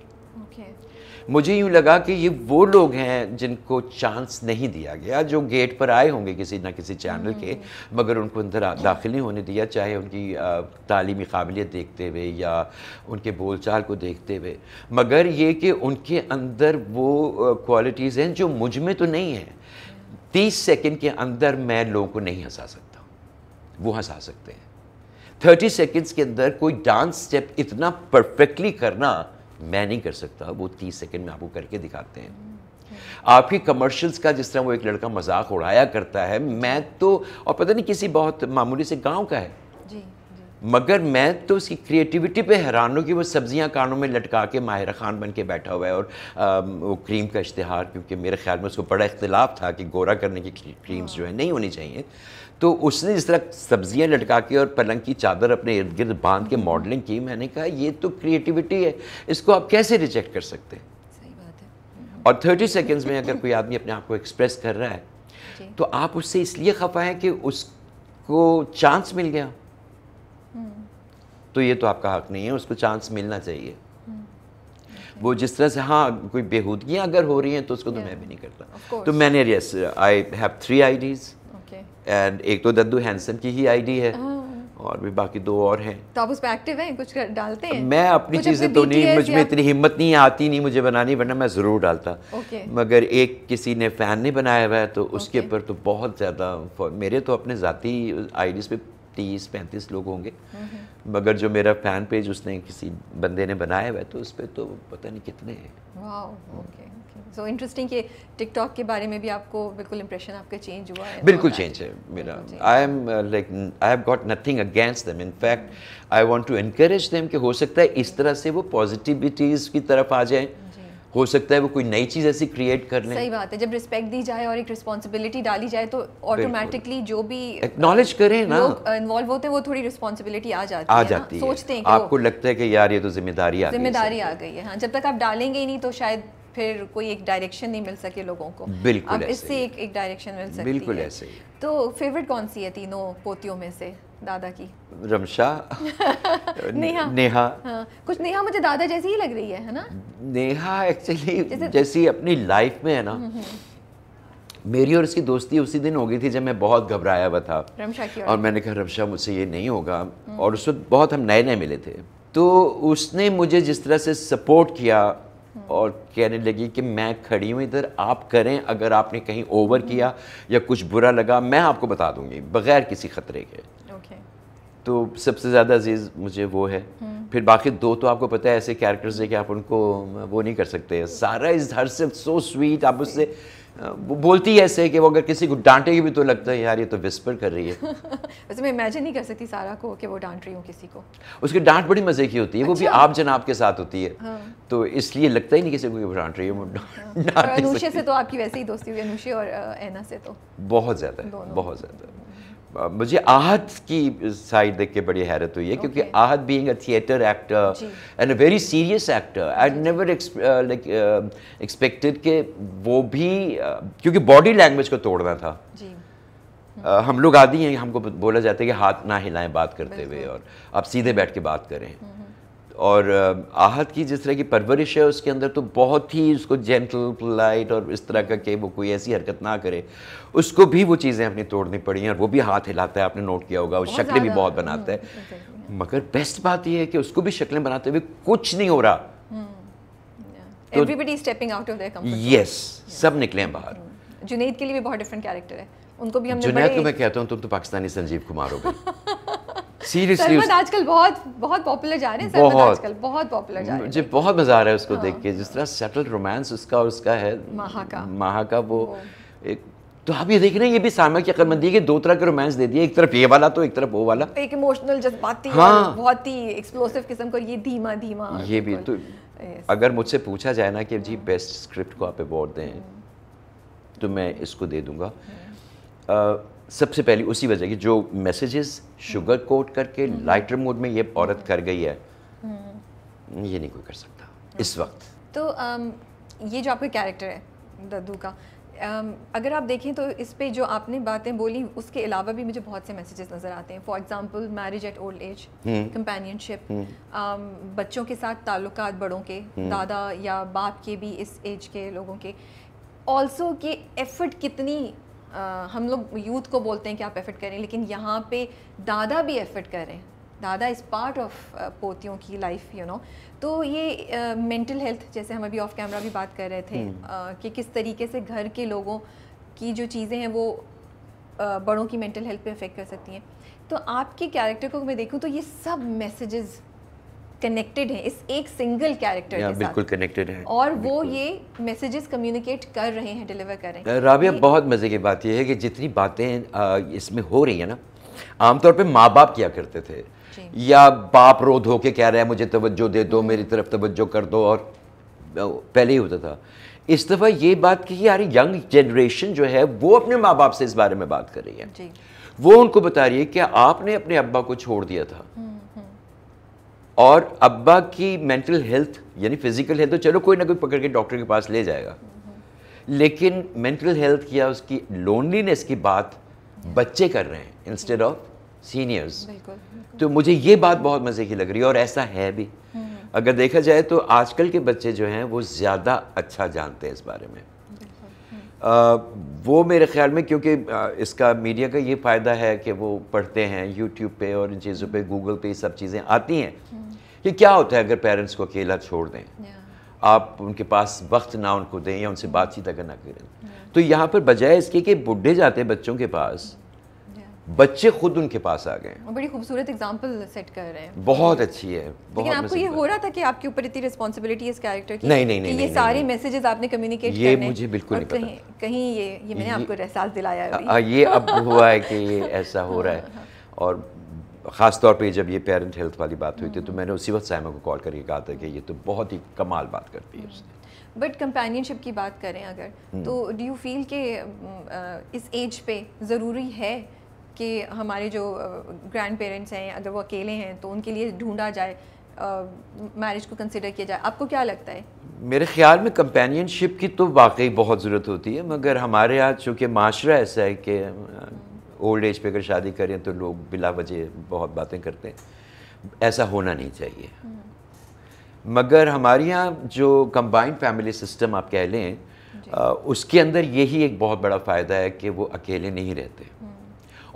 मुझे यूँ लगा कि ये वो लोग हैं जिनको चांस नहीं दिया गया जो गेट पर आए होंगे किसी ना किसी चैनल के हम्म। मगर उनको अंदर दाखिल नहीं होने दिया चाहे उनकी तालीमी काबिलियत देखते हुए या उनके बोलचाल को देखते हुए मगर ये कि उनके अंदर वो क्वालिटीज़ हैं जो मुझ में तो नहीं हैं तीस सेकेंड के अंदर मैं लोगों को नहीं हंसा सकता वो हंसा सकते हैं थर्टी सेकेंड्स के अंदर कोई डांस स्टेप इतना परफेक्टली करना मैं नहीं कर सकता वो तीस सेकेंड में आपको करके दिखाते हैं आपकी कमर्शियल्स का जिस तरह वो एक लड़का मजाक उड़ाया करता है मैं तो और पता नहीं किसी बहुत मामूली से गांव का है मगर मैं तो उसकी क्रिएटिविटी पे हैरान हूँ कि वो सब्जियां कानों में लटका के माहिर खान बन के बैठा हुआ है और वो क्रीम का इश्तहार क्योंकि मेरे ख्याल में उसको बड़ा इख्तलाफ था कि गोरा करने की क्रीम्स जो है नहीं होनी चाहिए तो उसने इस तरह सब्जियां लटका के और पलंग की चादर अपने इर्द गिर्द बांध के मॉडलिंग की मैंने कहा ये तो क्रिएटिविटी है इसको आप कैसे रिजेक्ट कर सकते हैं सही बात है हम्म। और थर्टी सेकेंड्स में अगर कोई आदमी अपने आप को एक्सप्रेस कर रहा है तो आप उससे इसलिए खफा हैं कि उसको चांस मिल गया तो ये तो आपका हक नहीं है उसको चांस मिलना चाहिए हम्म। वो जिस तरह से हाँ कोई बेहूदगियाँ अगर हो रही हैं तो उसको तो मैं भी नहीं करता तो मैंने yes I have three IDs and एक तो दद्दू हैंसन की ही आईडी है oh. और भी बाकी दो और हैं तो आप उस पर एक्टिव हैं कुछ कर, डालते हैं मैं अपनी चीज़ें तो नहीं मुझ में इतनी हिम्मत नहीं आती नहीं मुझे बनानी वरना मैं ज़रूर डालता मगर एक किसी ने फ़ैन ने बनाया हुआ है तो उसके ऊपर तो बहुत ज़्यादा मेरे तो अपने ज़ाती आई डीज़ तीस पैंतीस लोग होंगे मगर जो मेरा फैन पेज उसने किसी बंदे ने बनाया हुआ है तो उस पर तो पता नहीं कितने हैं सो इंटरेस्टिंग कि टिकटॉक के बारे में भी आपको बिल्कुल इंप्रेशन आपका चेंज हुआ है बिल्कुल चेंज है मेरा I am like I have got nothing against them in fact I want to encourage them कि हो सकता है इस तरह से वो पॉजिटिविटीज़ की तरफ आ जाएं हो सकता है वो कोई नई चीज़ ऐसी क्रिएट कर ले सही बात है जब रिस्पेक्ट दी जाए और एक रिस्पॉन्सिबिलिटी डाली जाए तो ऑटोमेटिकली जो भी एक्नॉलेज करें ना इन्वॉल्व होते हैं वो थोड़ी रिस्पॉन्सिबिलिटी आ जाती आ जाती है, है। सोचते हैं आपको लगता है कि यार ये तो जिम्मेदारी आ जिम्मेदारी आ गई है हाँ जब तक आप डालेंगे ही नहीं तो शायद फिर कोई एक डायरेक्शन नहीं मिल सके लोगों को बिल्कुल इससे एक एक डायरेक्शन मिल सकती बिल्कुल ऐसे तो फेवरेट कौन सी है तीनों पोतियों में से दादा की रमशा नेहा नेहा हाँ, कुछ नेहा मुझे दादा जैसी ही लग रही है है ना नेहा एक्चुअली जैसी अपनी लाइफ में है ना हम्म, हम्म। मेरी और उसकी दोस्ती उसी दिन हो गई थी जब मैं बहुत घबराया हुआ था रमशा की और, और मैंने कहा रमशा मुझसे ये नहीं होगा हम्म। और उस वक्त बहुत हम नए नए मिले थे तो उसने मुझे जिस तरह से सपोर्ट किया और कहने लगी कि मैं खड़ी हूँ इधर आप करें अगर आपने कहीं ओवर किया या कुछ बुरा लगा मैं आपको बता दूंगी बगैर किसी खतरे के तो सबसे ज़्यादा अजीज़ मुझे वो है हम्म। फिर बाकी दो तो आपको पता है ऐसे कैरेक्टर्स हैं कि आप उनको वो नहीं कर सकते सारा इज हर से सो स्वीट आप उससे वो बोलती है ऐसे कि वो अगर किसी को डांटेगी भी तो लगता है यार ये तो विस्पर कर रही है वैसे मैं इमेजिन नहीं कर सकती सारा को कि वो डांट रही हूँ किसी को उसकी डांट बड़ी मज़े की होती है अच्छा? वो भी अच्छा। आप जनाब के साथ होती है हाँ। तो इसलिए लगता ही नहीं किसी को डांट रही है वो हाँ। डांट से तो आपकी वैसे ही दोस्ती हुई अनुषे और ऐना से तो बहुत ज़्यादा बहुत ज़्यादा मुझे आहत की साइड देख के बड़ी हैरत हुई है okay. क्योंकि आहत being a theatre actor and a very serious actor I never like expected के वो भी uh, क्योंकि बॉडी लैंग्वेज को तोड़ना था जी. Uh, हम लोग आदि हैं हमको बोला जाता है कि हाथ ना हिलाएं बात करते हुए और आप सीधे बैठ के बात करें हम्म, हम्म. और आहत की जिस तरह की परवरिश है उसके अंदर तो बहुत ही उसको जेंटल पोलाइट और इस तरह का कि वो कोई ऐसी हरकत ना करे उसको भी वो चीज़ें अपनी तोड़नी पड़ी हैं और वो भी हाथ हिलाता है आपने नोट किया होगा वो शक्लें भी बहुत बनाता है हम्म, मगर बेस्ट बात यह है कि उसको भी शक्लें बनाते हुए कुछ नहीं हो रहा हम्म, तो, एवरीबडी स्टेपिंग सब निकले हैं बाहर हम्म. जुनेद के लिए भी बहुत डिफरेंट कैरेक्टर है उनको भी हमने जुनैद को मैं कहता हूँ तुम तो पाकिस्तानी संजीव कुमार हो गए सीरियसली उस... आजकल बहुत बहुत पॉपुलर जा रहे हैं बहुत आजकल बहुत पॉपुलर जा रहे हैं मुझे बहुत मज़ा आ रहा है उसको हाँ। देख के जिस तरह सेटल रोमांस उसका और उसका है माहा का माहा का वो एक तो आप ये देख रहे हैं ये भी सामा की अकलमंदी के दो तरह के रोमांस दे दिए एक तरफ ये वाला तो एक तरफ वो वाला एक इमोशनल जज्बाती हाँ। बहुत ही एक्सप्लोसिव किस्म का ये धीमा धीमा ये भी तो अगर मुझसे पूछा जाए ना कि जी बेस्ट हाँ। स्क्रिप्ट को आप अवार्ड दें हाँ। तो मैं इसको दे दूंगा हाँ। सबसे पहले उसी वजह की जो मैसेजेस शुगर कोट करके लाइटर हम्म। मोड में ये औरत कर गई है हम्म। ये नहीं कोई कर सकता हम्म। इस वक्त तो आम, ये जो आपका कैरेक्टर है दद्दू का आम, अगर आप देखें तो इस पे जो आपने बातें बोली उसके अलावा भी मुझे बहुत से मैसेजेस नज़र आते हैं for example marriage at old age companionship बच्चों के साथ ताल्लुक बड़ों के दादा या बाप के भी इस एज के लोगों के ऑल्सो की एफर्ट कितनी हम लोग यूथ को बोलते हैं कि आप एफर्ट करें लेकिन यहाँ पे दादा भी एफर्ट करें दादा इज़ पार्ट ऑफ पोतियों की लाइफ यू नो तो ये मेंटल हेल्थ जैसे हम अभी ऑफ कैमरा भी बात कर रहे थे हम्म। कि किस तरीके से घर के लोगों की जो चीज़ें हैं वो बड़ों की मेंटल हेल्थ पे अफेक्ट कर सकती हैं तो आपके कैरेक्टर को मैं देखूँ तो ये सब मैसेजेस कनेक्टेड हैं इस एक सिंगल कैरेक्टर के बिल्कुल कनेक्टेड है और वो ये मैसेजेस कम्युनिकेट कर रहे हैं डिलीवर कर रहे हैं uh, राबिया बहुत मज़े की बात यह है कि जितनी बातें uh, इसमें हो रही है ना आमतौर पे माँ बाप किया करते थे या बाप रोध के कह रहा है मुझे तवज्जो दे दो मेरी तरफ तवज्जो कर दो और uh, पहले ही होता था इस दफ़ा ये बात की यार यंग जनरेशन जो है वो अपने माँ बाप से इस बारे में बात कर रही है वो उनको बता रही है कि आपने अपने अब्बा को छोड़ दिया था हम्म। और अब्बा की मेंटल हेल्थ यानी फिजिकल हेल्थ तो चलो कोई ना कोई पकड़ के डॉक्टर के पास ले जाएगा लेकिन मेंटल हेल्थ या उसकी लोनलीनेस की बात बच्चे कर रहे हैं इंस्टेड ऑफ सीनियर्स तो मुझे ये बात बहुत मज़े की लग रही है और ऐसा है भी हम्म। अगर देखा जाए तो आजकल के बच्चे जो हैं वो ज़्यादा अच्छा जानते हैं इस बारे में आ, हम्म। वो मेरे ख्याल में क्योंकि इसका मीडिया का ये फ़ायदा है कि वो पढ़ते हैं यूट्यूब पे और इन चीज़ों पे गूगल पे सब चीज़ें आती हैं हम्म। ये क्या होता है अगर पेरेंट्स को अकेला छोड़ दें yeah. आप उनके पास वक्त ना उनको दें या उनसे बातचीत अगर ना करें yeah. तो यहाँ पर बजाय इसके कि बुढ़े जाते हैं बच्चों के पास बच्चे खुद उनके पास आ गए बड़ी खूबसूरत एग्जांपल सेट कर रहे हैं बहुत अच्छी है बहुत लेकिन आपको ये हो रहा था कि आपके ऊपर इतनी रिस्पॉन्सिबिलिटी इस कैरेक्टर की नहीं नहीं नहीं, ये सारे मैसेजेस आपने कम्युनिकेट ये मुझे बिल्कुल नहीं पता कहीं ये ये मैंने आपको एहसास दिलाया है हाँ, ये अब हुआ है कि ये ऐसा हो रहा है हाँ, हाँ। और ख़ास तौर पे जब ये पेरेंट हेल्थ वाली बात हुई थी तो मैंने उसी वक्त सैमा को कॉल करके कहा था कि ये तो बहुत ही कमाल बात करती है उसने बट हम्म। कंपेनियनशिप की बात करें अगर हम्म। तो डू यू फील कि इस एज पे ज़रूरी है कि हमारे जो ग्रैंड पेरेंट्स हैं अगर वो अकेले हैं तो उनके लिए ढूंढा जाए मैरिज को कंसिडर किया जाए आपको क्या लगता है मेरे ख्याल में कंपेनियनशिप की तो वाकई बहुत ज़रूरत होती है मगर हमारे यहाँ चूँकि माशरा ऐसा है कि ओल्ड एज पे अगर शादी करें तो लोग बिला वजह बहुत बातें करते हैं ऐसा होना नहीं चाहिए हम्म। मगर हमारे यहाँ जो कंबाइंड फैमिली सिस्टम आप कह लें आ, उसके अंदर यही एक बहुत बड़ा फ़ायदा है कि वो अकेले नहीं रहते हम्म।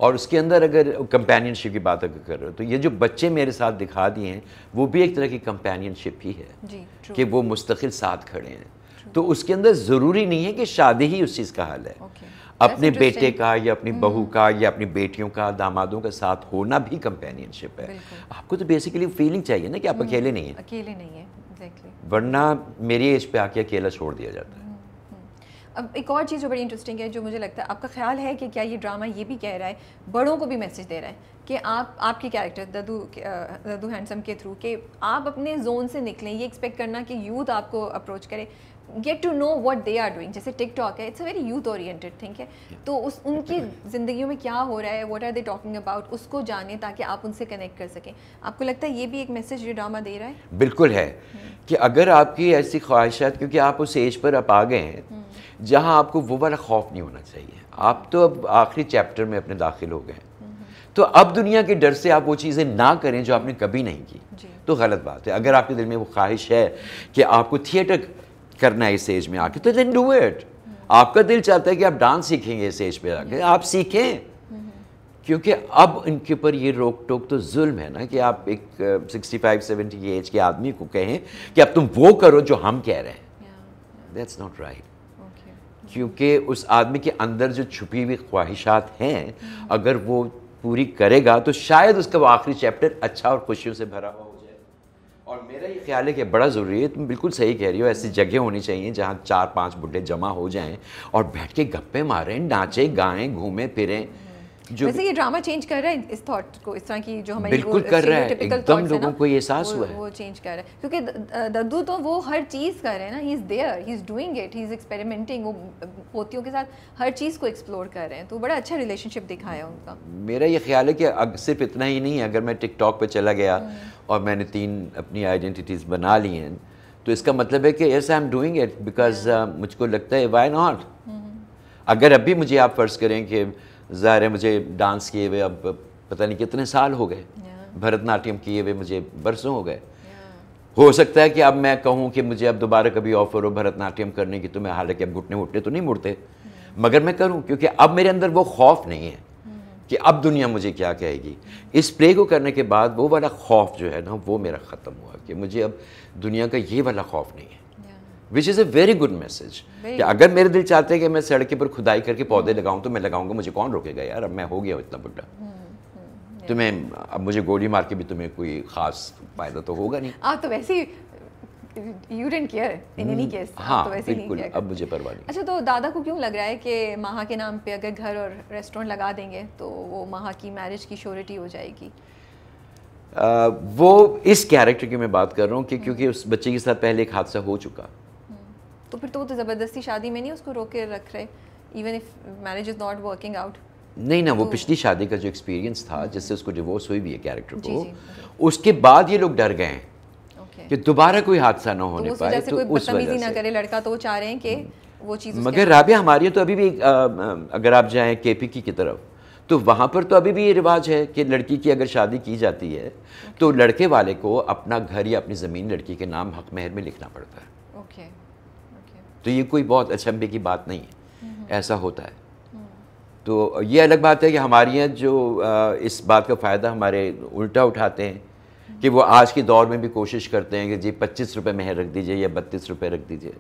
और उसके अंदर अगर कंपेनियनशिप की बात अगर कर रहे हो तो ये जो बच्चे मेरे साथ दिखा दिए हैं वो भी एक तरह की कंपेनियनशिप ही है कि वो मुस्तकिल साथ खड़े हैं तो उसके अंदर ज़रूरी नहीं है कि शादी ही उस चीज़ का हाल है अपने बेटे का या अपनी hmm. बहू का या अपनी बेटियों का दामादों का साथ होना भी कंपेनियनशिप है आपको तो बेसिकली फीलिंग चाहिए ना कि आप hmm. अकेले नहीं है अकेले नहीं है वरना मेरी एज पे आके अकेला छोड़ दिया जाता है hmm, अब एक और चीज़ जो बड़ी इंटरेस्टिंग है जो मुझे लगता है आपका ख्याल है कि क्या ये ड्रामा ये भी कह रहा है बड़ों को भी मैसेज दे रहा है कि आप आपके कैरेक्टर ददू ददू हैंडसम के थ्रू कि आप अपने जोन से निकलें ये एक्सपेक्ट करना कि यूथ आपको अप्रोच करे get to know what they are doing जैसे टिकटॉक है it's a very youth oriented think है तो उस उनकी ज़िंदगी में क्या हो रहा है what are they talking about उसको जाने ताकि आप उनसे कनेक्ट कर सकें आपको लगता है ये भी एक मैसेज ये ड्रामा दे रहा है बिल्कुल है हम्म। कि अगर आपकी ऐसी ख्वाहिशात क्योंकि आप उस एज पर आप आ गए हैं हम्म। जहाँ आपको वो वाला खौफ नहीं होना चाहिए आप तो अब आखिरी चैप्टर में अपने दाखिल हो गए हम्म। तो अब दुनिया के डर से आप वो चीज़ें ना करें जो आपने कभी नहीं की तो गलत बात है अगर आपके दिल में वो ख्वाहिश है कि आपको थिएटर करना है इस एज में आके तो देन डू इट आपका दिल चाहता है कि आप डांस सीखेंगे इस एज पे आके आप सीखें क्योंकि अब इनके ऊपर ये रोक टोक तो जुल्म है ना कि आप एक सिक्सटी फाइव सेवेंटी की एज के आदमी को कहें कि अब तुम वो करो जो हम कह रहे हैं दैट्स नॉट राइट क्योंकि उस आदमी के अंदर जो छुपी हुई ख्वाहिशात हैं अगर वो पूरी करेगा तो शायद उसका वो आखिरी चैप्टर अच्छा और खुशियों से भरा होगा और मेरा ये ख्याल है कि बड़ा ज़रूरी है तुम बिल्कुल सही कह रही हो ऐसी जगह होनी चाहिए जहाँ चार पांच बुढ़े जमा हो जाएं और बैठ के गप्पे मारें नाचे गाएं घूमें फिरें हम्म। जो वैसे ये ड्रामा चेंज कर रहा है इस थॉट को इस तरह की जो हमारी बिल्कुल कर रहा है एकदम लोगों को ये एहसास हुआ है वो चेंज कर रहा है क्योंकि दद्दू तो वो हर चीज़ कर रहे हैं ना he is there he is doing it he is experimenting वो पोतियों के साथ हर चीज़ को एक्सप्लोर कर रहे हैं तो बड़ा अच्छा रिलेशनशिप दिखाया उनका मेरा ये ख्याल है कि सिर्फ इतना ही नहीं है अगर मैं टिकटॉक पे चला गया हम्म। और मैंने तीन अपनी आइडेंटिटीज़ बना ली हैं तो इसका मतलब है कि yes I am doing it because मुझको लगता है वाई नॉट mm-hmm. अगर अब भी मुझे आप फ़र्ज़ करें कि ज़ाहिर है मुझे डांस किए हुए अब पता नहीं कितने साल हो गए yeah. भरतनाट्यम किए हुए मुझे बरसों हो गए yeah. हो सकता है कि अब मैं कहूँ कि मुझे अब दोबारा कभी ऑफ़र हो भरतनाट्यम करने की तो मैं हालांकि अब घुटने वुटने तो नहीं मुड़ते yeah. Mm. मगर मैं करूँ क्योंकि अब मेरे अंदर वो खौफ नहीं है कि अब दुनिया मुझे क्या कहेगी इस प्ले को करने के बाद वो वाला खौफ जो है ना वो मेरा ख़त्म हुआ कि मुझे अब दुनिया का ये वाला खौफ नहीं है which is a very good message कि अगर मेरे दिल चाहते हैं कि मैं सड़के पर खुदाई करके पौधे लगाऊं तो मैं लगाऊंगा मुझे कौन रोकेगा यार अब मैं हो गया हूँ इतना बुढ़ा हम्म, हम्म, तुम्हें अब मुझे गोली मार के भी तुम्हें कोई खास फायदा तो होगा नहीं आप हाँ, तो वैसे ही you don't care in any case हाँ तो वैसे नहीं किया अब मुझे परवाह नहीं अच्छा तो दादा को क्यों लग रहा है कि महा के नाम पे अगर घर और रेस्टोरेंट लगा देंगे तो वो महा की मैरिज की श्योरिटी हो जाएगी आ, वो इस कैरेक्टर की मैं बात कर रहा हूँ कि hmm. क्योंकि उस बच्चे के साथ पहले एक हादसा हो चुका hmm. तो फिर तो, वो तो ज़बरदस्ती शादी में नहीं उसको रोक के रख रहे even if marriage is not working out नहीं ना वो तो पिछली शादी का जो एक्सपीरियंस था hmm. जिससे उसको डिवोर्स हुई भी है कैरेक्टर को उसके बाद ये लोग डर गए हैं कि दोबारा कोई हादसा ना होने पाए तो उस वजह से ना तो करे लड़का तो चाह रहे हैं कि हम्म। वो चीज़ मगर राबिया हमारी तो अभी भी अगर आप जाएं केपी की तरफ तो वहाँ पर तो अभी भी ये रिवाज है कि लड़की की अगर शादी की जाती है तो okay. तो लड़के वाले को अपना घर या अपनी ज़मीन लड़की के नाम हक महर में लिखना पड़ता है ओके okay. okay. तो ये कोई बहुत अचंभे की बात नहीं है हम्म। ऐसा होता है हम्म। तो ये अलग बात है कि हमारे यहाँ जो इस बात का फ़ायदा हमारे उल्टा उठाते हैं कि वो आज के दौर में भी कोशिश करते हैं कि जी पच्चीस रुपये मेहर रख दीजिए या बत्तीस रुपये रख दीजिए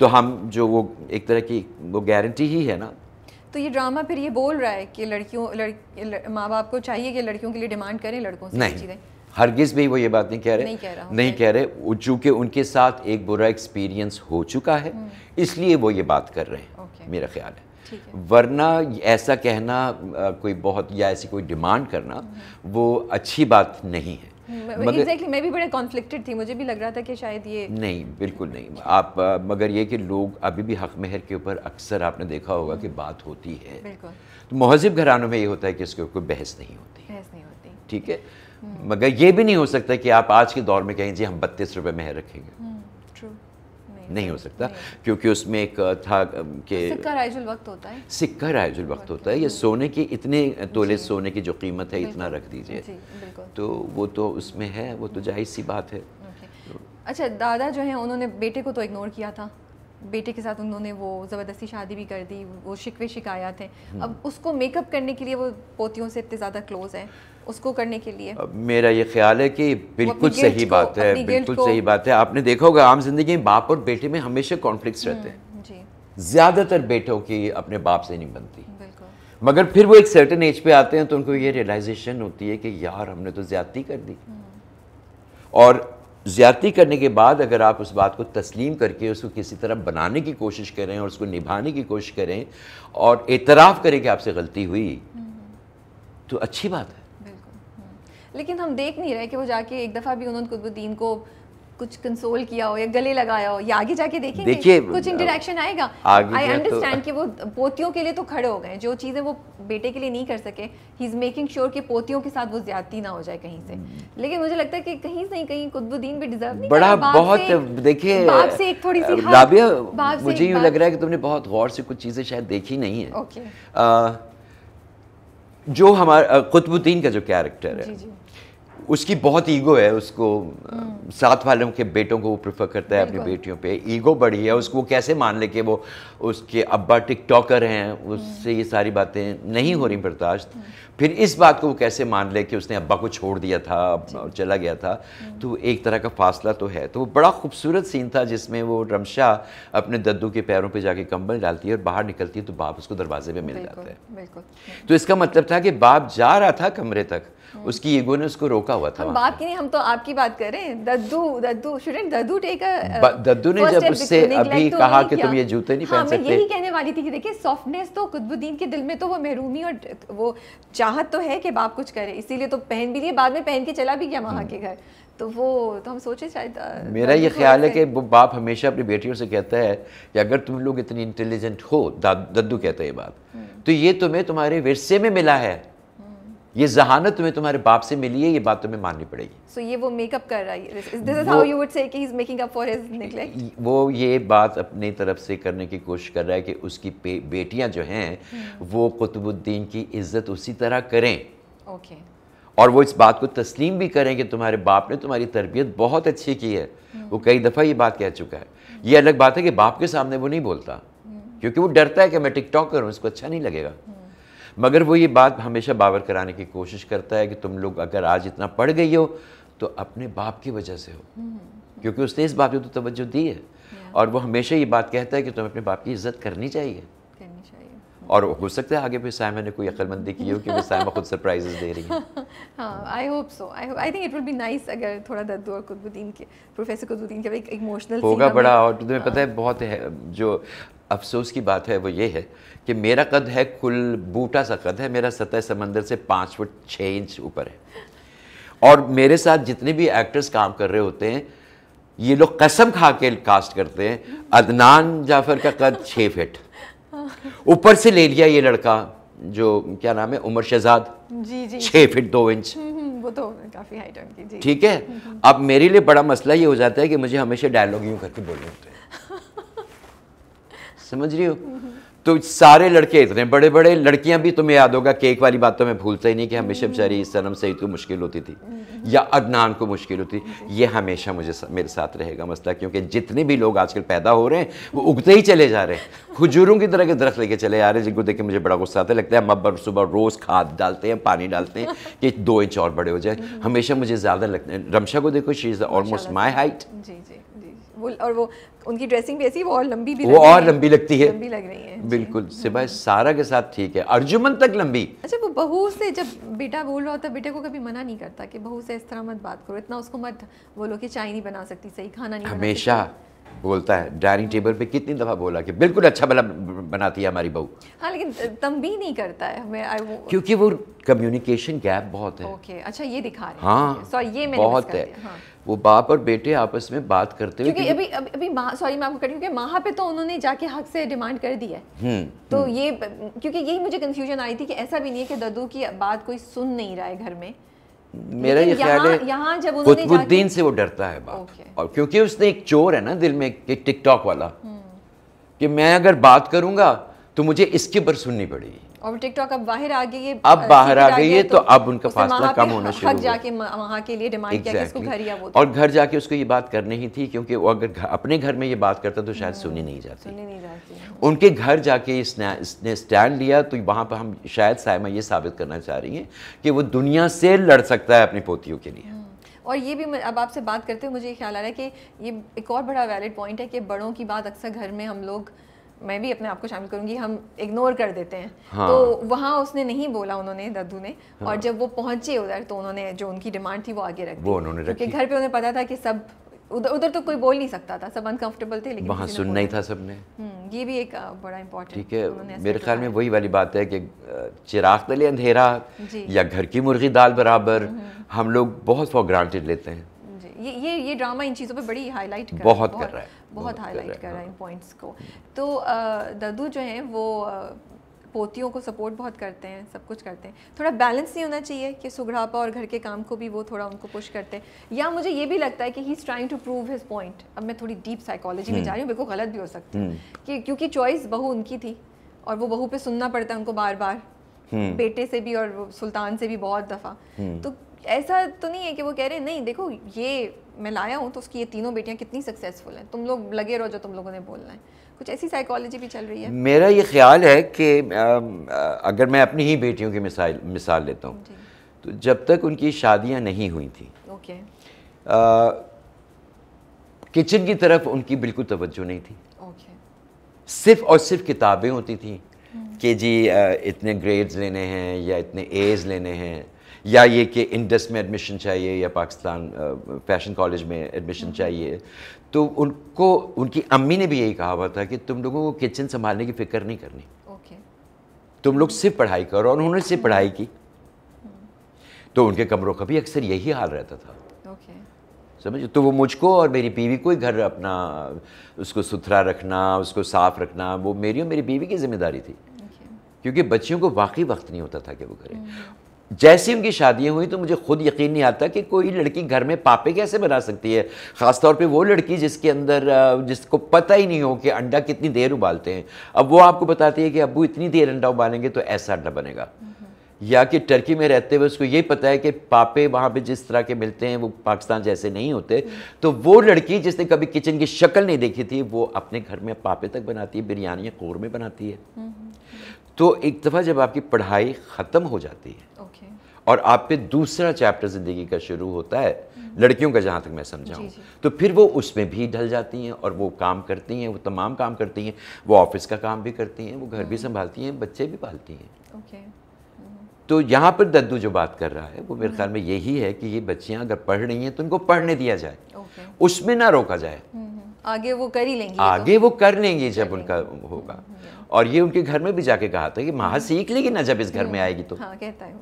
तो हम जो वो एक तरह की वो गारंटी ही है ना तो ये ड्रामा फिर ये बोल रहा है कि लड़कियों लड़, माँ बाप को चाहिए कि लड़कियों के लिए डिमांड करें लड़कों से नहीं हरगिज़ भी वो ये बात नहीं कह रहे नहीं कह रहा नहीं कह रहे चूँकि उनके साथ एक बुरा एक्सपीरियंस हो चुका है हम्म। इसलिए वो ये बात कर रहे हैं मेरा ख्याल है वरना ऐसा कहना कोई बहुत या ऐसी कोई डिमांड करना हम्म। वो अच्छी बात नहीं है हम्म, मगर exactly, मैं भी बड़े कॉन्फ्लिक्टेड थी मुझे भी लग रहा था कि शायद ये नहीं बिल्कुल नहीं आप मगर ये कि लोग अभी भी हक मेहर के ऊपर अक्सर आपने देखा होगा कि हम्म। बात होती है तो महजिब घरानों में ये होता है कि इसके ऊपर बहस नहीं होती बहस नहीं होती ठीक है मगर ये भी नहीं हो सकता कि आप आज के दौर में कहें जी हम बत्तीस रुपये मेहर रखेंगे नहीं हो सकता क्योंकि उसमें एक था कि सिक्का राइजुल वक्त होता है सिक्का वक्त होता है ये सोने की इतने तोले सोने की जो कीमत है इतना रख दीजिए तो वो तो उसमें है वो तो जाहिर सी बात है तो अच्छा दादा जो है उन्होंने बेटे को तो इग्नोर किया था बेटे के साथ उन्होंने वो ज़बरदस्ती शादी भी कर दी वो शिकवे शिकायत हैं हम्म। अब उसको मेकअप करने के लिए वो पोतियों से इतने ज़्यादा क्लोज हैं उसको करने के लिए मेरा ये ख्याल है कि बिल्कुल सही बात है बिल्कुल सही बात है आपने देखा होगा आम जिंदगी में बाप और बेटे में हमेशा कॉन्फ्लिक्ट हम्म, रहते हैं ज़्यादातर बेटों की अपने बाप से नहीं बनती मगर फिर वो एक सर्टन एज पे आते हैं तो उनको ये रियलाइजेशन होती है कि यार हमने तो ज़्यादती कर दी हम्म। और ज़्यादती करने के बाद अगर आप उस बात को तस्लीम करके उसको किसी तरह बनाने की कोशिश करें और उसको निभाने की कोशिश करें और एतराफ़ करें कि आपसे गलती हुई हम्म। तो अच्छी बात है लेकिन हम देख नहीं रहे कि वो जाके एक दफ़ा भी उन्होंने कुतुबुद्दीन को कुछ कंसोल किया हो या गले लगाया हो या आगे जाके देखेंगे देखिए कुछ इंटरेक्शन आएगा आई अंडरस्टैंड तो, कि वो पोतियों के लिए तो खड़े हो गए जो चीज़ें वो बेटे के लिए नहीं कर सके ही इज़ मेकिंग श्योर कि पोतियों के साथ वो ज्यादती ना हो जाए कहीं से हम्म। लेकिन मुझे लगता है कि कहीं से नहीं कहीं कुतुबुद्दीन भी डिजर्व नहीं बड़ा बहुत देखिए बाप से एक थोड़ी सी मुझे यूँ लग रहा है कि तुमने बहुत गौर से कुछ चीज़ें शायद देखी नहीं है ओके जो हमारा कुतुबुद्दीन का जो कैरेक्टर है उसकी बहुत ईगो है उसको हम्म। साथ वालों के बेटों को वो प्रेफर करता है अपनी बेटियों पे ईगो बड़ी है उसको कैसे मान ले कि वो उसके अब्बा टिकटॉकर हैं उससे ये सारी बातें नहीं हो रही हम्म। बर्दाश्त हम्म। फिर इस बात को वो कैसे मान ले कि उसने अब्बा को छोड़ दिया था चला गया था तो एक तरह का फासला तो है तो वो बड़ा खूबसूरत सीन था जिसमें वो रमशा अपने दद्दू के पैरों पर जाके कंबल डालती है और बाहर निकलती है तो बाप उसको दरवाजे पर मिल जाता है तो इसका मतलब था कि बाप जा रहा था कमरे तक हाँ। उसकी ईगो ने उसको रोका हुआ था हम बाप की नहीं हम तो आपकी बात कर रहे हैं Daddu Daddu shouldn't Daddu take a uh, Daddu ने जब उससे अभी तो कहा कि तुम ये जूते नहीं पहन हाँ, सकते यही कहने वाली थी कि देखिए सॉफ्टनेस तो कुतुबुद्दीन के दिल में तो वो महरूमी और वो चाहत तो है कि बाप कुछ करे इसीलिए तो पहन भी लिए बाद में पहन के चला भी गया वहां हाँ। के घर तो वो तो हम सोचे शायद uh, मेरा ये ख्याल है कि वो बाप हमेशा अपनी बेटियों से कहता है कि अगर तुम लोग इतनी इंटेलिजेंट हो दद्दू कहता है ये बात हम्म। तो ये तुम्हें तुम्हारे विरसे में मिला है ये जहानत तुम्हें तुम्हारे बाप से मिली है ये बात तुम्हें माननी पड़ेगी सो so, ये वो मेकअप कर रहा है this is how you would say कि he is making up for his neglect वो ये बात अपनी तरफ से करने की कोशिश कर रहा है कि उसकी बेटियां जो हैं हम्म। वो कुतुबुद्दीन की इज्जत उसी तरह करें ओके okay. और वो इस बात को तस्लीम भी करें कि तुम्हारे बाप ने तुम्हारी तरबियत बहुत अच्छी की है हम्म। वो कई दफ़ा ये बात कह चुका है ये अलग बात है कि बाप के सामने वो नहीं बोलता हम्म। क्योंकि वो डरता है कि मैं टिकटॉक करूँ इसको अच्छा नहीं लगेगा मगर वो ये बात हमेशा बावर कराने की कोशिश करता है कि तुम लोग अगर आज इतना पढ़ गई हो तो अपने बाप की वजह से हो हम्म। क्योंकि उसने इस बात तो तवज्जो दी है और वो हमेशा ये बात कहता है कि तुम्हें अपने बाप की इज्जत करनी चाहिए हम्म। और हो सकता है आगे फिर सायमा ने कोई अकलमंदी की हो कि वो सायमा खुद सरप्राइजेस दे रही है हाँ I hope so I I think it will be nice अगर थोड़ा दद्दू और कुतुबुद्दीन के प्रोफेसर कुतुबुद्दीन के एक इमोशनल होगा बड़ा और तुम्हें पता है बहुत है जो अफसोस की बात है वो ये है कि मेरा कद है कुल बूटा सा कद है मेरा सतह समंदर से पाँच फुट छः इंच ऊपर है और मेरे साथ जितने भी एक्टर्स काम कर रहे होते हैं ये लोग कसम खा के कास्ट करते हैं अदनान जाफर का कद छः फिट ऊपर से ले लिया ये लड़का जो क्या नाम है उमर शहजाद जी जी छः फिट दो इंच हम्म, हम्म, वो तो काफ़ी हाइट उनकी ठीक है हम्म, अब मेरे लिए बड़ा मसला ये हो जाता है कि मुझे हमेशा डायलॉग यूँ करके बोलने होते हैं समझ रही हो तो सारे लड़के इतने बड़े बड़े लड़कियां भी तुम्हें याद होगा केक वाली बात तो मैं भूलता ही नहीं कि हमेशा बेचारी सनम सईद को तो मुश्किल होती थी या अदनान को मुश्किल होती ये हमेशा मुझे सा, मेरे साथ रहेगा मसला क्योंकि जितने भी लोग आजकल पैदा हो रहे हैं वो उगते ही चले जा रहे हैं खजूरों की तरह के दरख्त लेके चले जा रहे हैं जिनको देख के मुझे बड़ा गुस्सा आता है लगता है हम अब सुबह रोज़ खाद डालते हैं पानी डालते हैं कि दो इंच और बड़े हो जाए हमेशा मुझे ज़्यादा लगता है रमशा को देखो she is almost my height वो और वो उनकी ड्रेसिंग भी ऐसी वो और लंबी भी वो लग और लंबी लगती है लंबी लग रही है बिल्कुल सिवाय सारा के साथ ठीक है अर्जुमन तक लंबी अच्छा वो बहू से जब बेटा बोल रहा होता बेटे को कभी मना नहीं करता कि बहू से इस तरह मत बात करो इतना उसको मत बोलो कि चाय नहीं बना सकती सही खाना नहीं हमेशा बोलता है डाइनिंग टेबल पे कितनी दफ़ा बोला कि बिल्कुल अच्छा भला बनाती है हमारी बहू हाँ लेकिन तम भी नहीं करता है हमें क्योंकि वो कम्युनिकेशन गैप बहुत है ओके अच्छा ये दिखा रहे हैं हाँ सो ये मैंने बहुत है हाँ। वो बाप और बेटे आपस में बात करते हुए क्योंकि अभी अभी, अभी मा, सॉरी मैं आपको क्योंकि माह पे तो उन्होंने जाके हक से डिमांड कर दी है हम्म, तो हुँ. हम्म। ये क्योंकि यही मुझे कंफ्यूजन आई थी कि ऐसा भी नहीं है कि ददू की बात कोई सुन नहीं रहा है घर में मेरा ये ख्याल है यहाँ जब उन्होंने से वो डरता है बाप और क्योंकि उसने एक चोर है ना दिल में टिकटॉक वाला हम्म। कि मैं अगर बात करूंगा तो मुझे इसके पर सुननी पड़ेगी और टिकटॉक अब बाहर आ गई है अब बाहर आ गई है तो, तो, अब उनका फासला कम होना शुरू हो जाके वहाँ के लिए डिमांड exactly. किया कि इसको घर या वो और तो। घर जाके उसको ये बात करनी ही थी क्योंकि वो अगर अपने घर में ये बात करता तो शायद सुनी नहीं जाती सुनी नहीं जाती उनके घर जाके इसने स्टैंड लिया तो वहाँ पर हम शायद सायमा ये साबित करना चाह रही हैं कि वो दुनिया से लड़ सकता है अपनी पोतियों के लिए हम्म। और ये भी अब आपसे बात करते हुए मुझे ये ख्याल आ रहा है कि ये एक और बड़ा वैलिड पॉइंट है कि बड़ों की बात अक्सर घर में हम लोग मैं भी अपने आप को शामिल करूंगी हम इग्नोर कर देते हैं हाँ। तो वहाँ उसने नहीं बोला उन्होंने दद्दू ने हाँ। और जब वो पहुंचे उधर तो उन्होंने जो उनकी डिमांड थी वो आगे रख वो उन्होंने क्योंकि घर पे उन्हें पता था कि सब उधर उधर तो कोई बोल नहीं सकता था सब अनकंफर्टेबल थे लेकिन वहाँ सुनना ही था सबने हम्म, ये भी एक बड़ा इम्पोर्टेंट ठीक है मेरे ख्याल में वही वाली बात है कि चिराग तले तो अंधेरा या घर की मुर्गी दाल बराबर हम्म, हम्म। हम लोग बहुत फॉर ग्रांटेड लेते हैं ये ये ये ड्रामा इन चीज़ों पे बड़ी हाईलाइट कर बहुत, बहुत कर रहा है बहुत हाईलाइट कर रहा है इन पॉइंट्स को तो दादू जो हैं वो पोतियों को सपोर्ट बहुत करते हैं सब कुछ करते हैं थोड़ा बैलेंस नहीं होना चाहिए कि सुगड़ापा और घर के काम को भी वो थोड़ा उनको पुश करते हैं या मुझे ये भी लगता है कि he is trying to prove his point अब मैं थोड़ी डीप साइकोलॉजी में हम्म। जा रही हूँ बिल्कुल गलत भी हो सकती है हम्म। कि क्योंकि चॉइस बहू उनकी थी और वो बहू पे सुनना पड़ता है उनको बार बार हम्म। बेटे से भी और सुल्तान से भी बहुत दफ़ा तो ऐसा तो नहीं है कि वो कह रहे हैं नहीं देखो ये मैं लाया हूँ तो उसकी ये तीनों बेटियाँ कितनी सक्सेसफुल हैं तुम लोग लगे रहो जो तुम लोगों ने बोलना है कुछ ऐसी साइकोलॉजी भी चल रही है मेरा ये ख्याल है कि अगर मैं अपनी ही बेटियों की मिसाल मिसाल लेता हूँ तो जब तक उनकी शादियाँ नहीं हुई थी ओके किचन की तरफ उनकी बिल्कुल तवज्जो नहीं थी ओके सिर्फ और सिर्फ किताबें होती थी हम्म। कि जी इतने ग्रेड्स लेने हैं या इतने एज लेने हैं या ये कि इंडस में एडमिशन चाहिए या पाकिस्तान फैशन कॉलेज में एडमिशन चाहिए तो उनको उनकी अम्मी ने भी यही कहा हुआ था कि तुम लोगों को किचन संभालने की फ़िक्र नहीं करनी तुम लोग सिर्फ पढ़ाई करो और उन्होंने सिर्फ पढ़ाई की hmm. तो उनके कमरों का भी अक्सर यही हाल रहता था समझ तो वो मुझको और मेरी बीवी को ही घर अपना उसको सुथरा रखना उसको साफ रखना वो मेरी और मेरी बीवी की जिम्मेदारी थी okay. क्योंकि बच्चियों को वाकई वक्त नहीं होता था कि वो करें hmm. जैसी उनकी शादियाँ हुई तो मुझे खुद यकीन नहीं आता कि कोई लड़की घर में पापे कैसे बना सकती है ख़ासतौर पे वो लड़की जिसके अंदर जिसको पता ही नहीं हो कि अंडा कितनी देर उबालते हैं अब वो आपको बताती है कि अबू इतनी देर अंडा उबालेंगे तो ऐसा अंडा बनेगा हम्म। या कि टर्की में रहते हुए उसको ये पता है कि पापे वहाँ पे जिस तरह के मिलते हैं वो पाकिस्तान जैसे नहीं होते हम्म। तो वो लड़की जिसने कभी किचन की शक्ल नहीं देखी थी वो अपने घर में पापे तक बनाती है बिरयानी या में बनाती है हम्म, तो एक दफ़ा जब आपकी पढ़ाई ख़त्म हो जाती है और आप पे दूसरा चैप्टर ज़िंदगी का शुरू होता है लड़कियों का जहाँ तक मैं समझाऊँ तो फिर वो उसमें भी ढल जाती हैं और वो काम करती हैं वो तमाम काम करती हैं वो ऑफिस का काम भी करती हैं वो घर भी हम्म। संभालती हैं बच्चे भी पालती हैं हम्म। तो यहाँ पर दद्दू जो बात कर रहा है वो मेरे हम्म। ख्याल में यही है कि ये बच्चियाँ अगर पढ़ रही हैं तो उनको पढ़ने दिया जाए उसमें ना रोका जाए आगे वो कर ही लेंगे तो। आगे तो। वो कर लेंगे जब उनका होगा और ये उनके घर में भी जाके कहा था कि महा सीख लेगी ना जब इस घर में आएगी तो हाँ, कहता है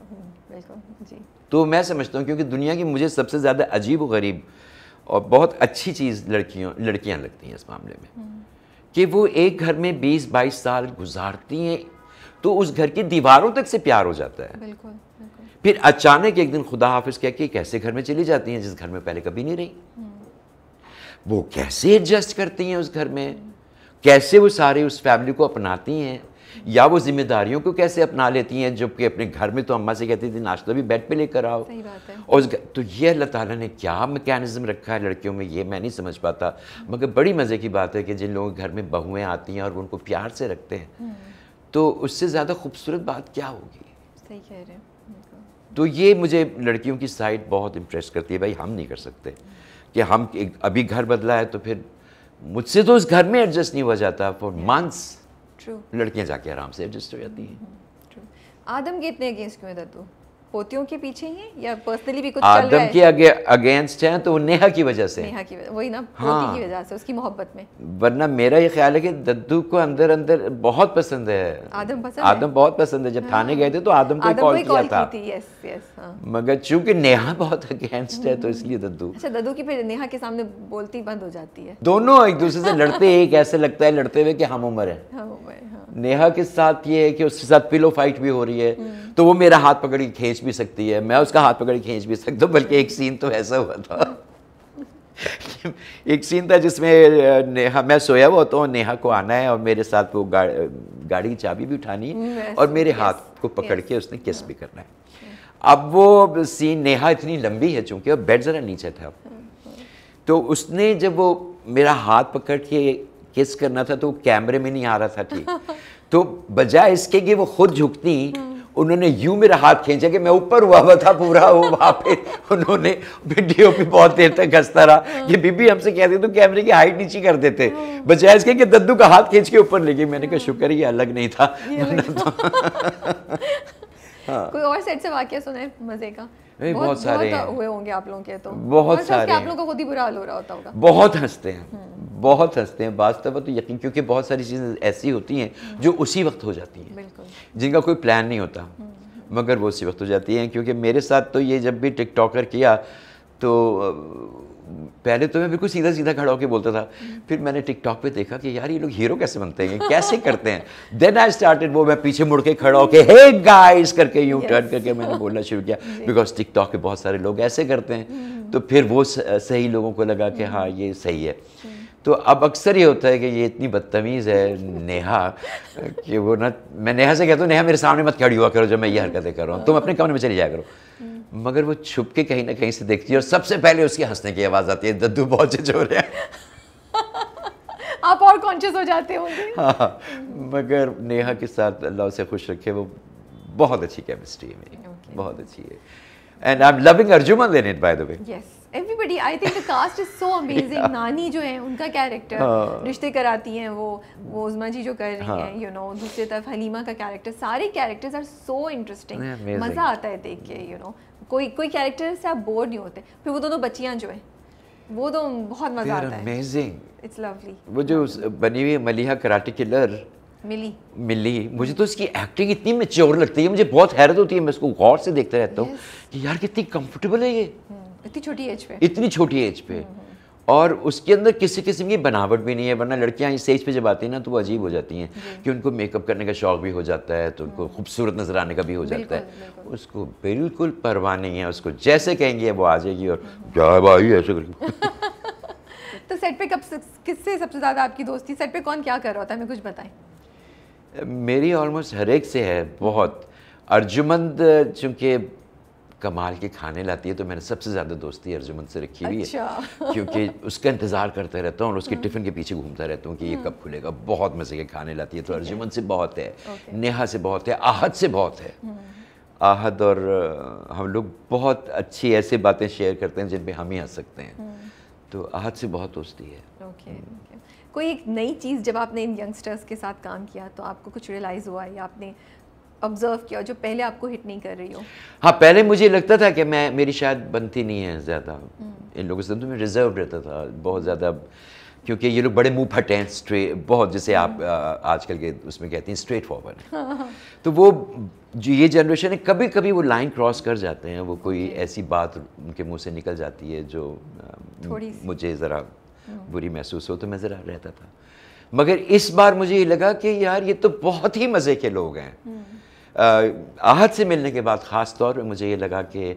तो मैं समझता हूँ क्योंकि दुनिया की मुझे सबसे ज़्यादा अजीब व गरीब और बहुत अच्छी चीज़ लड़कियों लड़कियाँ लगती हैं इस मामले में हम्म। कि वो एक घर में 20-22 साल गुजारती हैं तो उस घर की दीवारों तक से प्यार हो जाता है बिल्कुल, बिल्कुल। फिर अचानक एक दिन खुदा हाफिज कह के एक ऐसे घर में चली जाती हैं जिस घर में पहले कभी नहीं रही हम्म। वो कैसे एडजस्ट करती हैं उस घर में कैसे वो सारे उस फैमिली को अपनाती हैं या वो जिम्मेदारियों को कैसे अपना लेती हैं जबकि अपने घर में तो अम्मा से कहती थी नाश्ता भी बेड पे लेकर आओ और तो ये अल्लाह ताला ने क्या मैकेनिज़्म रखा है लड़कियों में ये मैं नहीं समझ पाता मगर बड़ी मज़े की बात है कि जिन लोगों के घर में बहुएँ आती हैं और उनको प्यार से रखते हैं हम्म। तो उससे ज़्यादा खूबसूरत बात क्या होगी सही कह रहे हैं तो ये मुझे लड़कियों की साइड बहुत इम्प्रेस करती है भाई हम नहीं कर सकते कि हम अभी घर बदला है तो फिर मुझसे तो उस घर में एडजस्ट नहीं हुआ जाता फॉर मंथ्स लड़कियाँ जाके आराम से एडजस्ट हो जाती हैं आदम कितने अगेंस्ट क्यों तू पोतियों के पीछे ही या पर्सनली भी कुछ आदम के अगेंस्ट हैं तो नेहा की वजह से नेहा की वही ना हाँ, की वजह से उसकी मोहब्बत में वरना मेरा ये ख्याल है कि दद्दू को अंदर अंदर बहुत पसंद है आदम पसंद आदम है? बहुत पसंद है जब हाँ। थाने गए थे तो आदम को कॉल किया था यस यस हाँ। मगर चूंकि नेहा बहुत अगेंस्ट है तो हम्म। इसलिए दद्दू अच्छा दद्दू की फिर नेहा के सामने बोलती बंद हो जाती है दोनों एक दूसरे से लड़ते एक ऐसे लगता है लड़ते हुए कि हम उम्र है हाँ। नेहा के साथ ये है कि उसके साथ पिलो फाइट भी हो रही है हम्म। तो वो मेरा हाथ पकड़ के खींच भी सकती है मैं उसका हाथ पकड़ के खींच भी सकता हूँ बल्कि एक सीन तो ऐसा हुआ था एक सीन था जिसमें नेहा मैं सोया हुआ होता हूँ नेहा को आना है और मेरे साथ वो गाड़, गाड़ी की चाबी भी उठानी है और मेरे हाथ को पकड़ के उसने किस भी करना है अब वो सीन नेहा इतनी लंबी है चूंकि और बेड ज़रा नीचे था तो उसने जब वो मेरा हाथ पकड़ के किस करना था तो कैमरे में नहीं आ रहा था ठीक तो बजाय इसके कि वो खुद झुकती हम्म। उन्होंने यू मेरा हाथ खींचा कि मैं ऊपर हुआ हुआ था पूरा वो वहाँ पे उन्होंने वीडियो भी बहुत देर तक हंसता रहा कि बीबी हमसे कहते तो कैमरे की हाइट नीचे कर देते बजाय इसके कि दद्दू का हाथ खींच के ऊपर ले गई मैंने कहा शुक्र ये अलग नहीं था हाँ। कोई और सेट से वाक्य सुना है मज़े का नहीं बहुत, बहुत सारे हैं। हुए होंगे आप लोगों के तो बहुत सारे आप लोगों को खुद ही बुरा हाल हो रहा होता होगा बहुत हंसते हैं हम्म। बहुत हंसते हैं वास्तव तो यकीन क्योंकि बहुत सारी चीज़ें ऐसी होती हैं हम्म। जो उसी वक्त हो जाती हैं जिनका कोई प्लान नहीं होता हम्म, मगर वो उसी वक्त हो जाती हैं क्योंकि मेरे साथ तो ये जब भी टिकटॉकर किया तो पहले तो मैं बिल्कुल सीधा सीधा खड़ा होकर बोलता था फिर मैंने टिकटॉक पे देखा कि यार ये लोग हीरो कैसे बनते हैं कैसे करते हैं देन आई स्टार्टेड वो मैं पीछे मुड़ के खड़ा होकर हे गाइस करके टर्न yes. टर्न करके मैंने बोलना शुरू किया बिकॉज टिकटॉक पे बहुत सारे लोग ऐसे करते हैं हम्म। तो फिर वो सही लोगों को लगा कि हाँ हम्म। ये सही है तो अब अक्सर ये होता है कि ये इतनी बदतमीज़ है नेहा कि वो ना मैं नेहा से कहता हूँ नेहा मेरे सामने मत खड़ी हुआ करो जब मैं ये हरकतें कर रहा हूँ तुम अपने कमरे में चले जाया करो हम्म। मगर वो छुप के कहीं ना कहीं से देखती है और सबसे पहले उसके हंसने की आवाज़ आती है दद्दू बहुत हो है आप और कॉन्शियस हो जाते हो हाँ, हाँ मगर नेहा के साथ अल्लाह से खुश रखे वो बहुत अच्छी केमिस्ट्री है मेरी okay. बहुत अच्छी है and I am loving Arjuman in it by the way yes everybody I think the cast is so amazing नानी जो है उनका कैरेक्टर हाँ। रिश्ते कराती हैं वो वो उजमा जी जो कर रही uh, हैं यू नो दूसरी तरफ हलीमा का कैरेक्टर सारे कैरेक्टर्स आर सो इंटरेस्टिंग मज़ा आता है देख के यू you नो know. कोई कोई कैरेक्टर से आप बोर नहीं होते फिर वो दोनों बच्चियाँ जो है वो तो बहुत मजा आता इट्स लवली वो जो बनी हुई मलिहा कराटे किलर मिली मिली मुझे तो इसकी एक्टिंग इतनी मेच्योर लगती है मुझे बहुत हैरत होती है मैं इसको गौर से देखता रहता हूँ yes. कि यार कितनी कंफर्टेबल है ये हम्म, इतनी छोटी एज पे इतनी छोटी एज पे हम्म, हम्म। और उसके अंदर किसी किस्म की बनावट भी नहीं है वरना लड़कियाँ स्टेज पे जब आती हैं ना तो वो अजीब हो जाती हैं कि उनको मेकअप करने का शौक़ भी हो जाता है तो उनको हाँ। खूबसूरत नज़र आने का भी हो जाता है उसको बिल्कुल परवाह नहीं है उसको जैसे कहेंगे वो आ जाएगी और जय भाई ऐसे करके तो सेट पे कब किससे सबसे ज़्यादा आपकी दोस्ती सेट पे कौन क्या कर रहा होता है मैं कुछ बताएं मेरी ऑलमोस्ट हर एक से है बहुत अर्जुमंद चूँकि कमाल के खाने लाती है तो मैंने सबसे ज़्यादा दोस्ती अर्जुमन से रखी हुई अच्छा। है क्योंकि उसका इंतज़ार करता रहता हूँ और उसके हम्म। टिफ़िन के पीछे घूमता रहता हूँ कि ये हम्म। कब खुलेगा बहुत मज़े के खाने लाती है तो अर्जुमन से बहुत है नेहा से बहुत है आहद से बहुत है हम्म। आहद और हम लोग बहुत अच्छी ऐसी बातें शेयर करते हैं जिन पर हम ही हंस सकते हैं तो आहद से बहुत दोस्ती है कोई एक नई चीज़ जब आपने इन यंगस्टर्स के साथ काम किया तो आपको कुछ रियलाइज़ हुआ या आपने ऑब्जर्व किया जो पहले आपको हिट नहीं कर रही हो हाँ पहले मुझे लगता था कि मैं मेरी शायद बनती नहीं है ज़्यादा हम्म। इन लोगों से तो मैं रिजर्व रहता था बहुत ज़्यादा क्योंकि ये लोग बड़े मुंह फटे हैं स्ट्रेट बहुत जैसे आप हम्म। आजकल के उसमें कहते हैं स्ट्रेट फॉरवर्ड हाँ, हाँ, हाँ। तो वो जो ये जनरेशन है कभी कभी वो लाइन क्रॉस कर जाते हैं वो कोई ऐसी बात उनके मुंह से निकल जाती है जो मुझे ज़रा हम्म। बुरी महसूस हो तो मैं ज़रा रहता था मगर इस बार मुझे ये लगा कि यार ये तो बहुत ही मज़े के लोग हैं आहत से मिलने के बाद ख़ास तौर पर मुझे ये लगा कि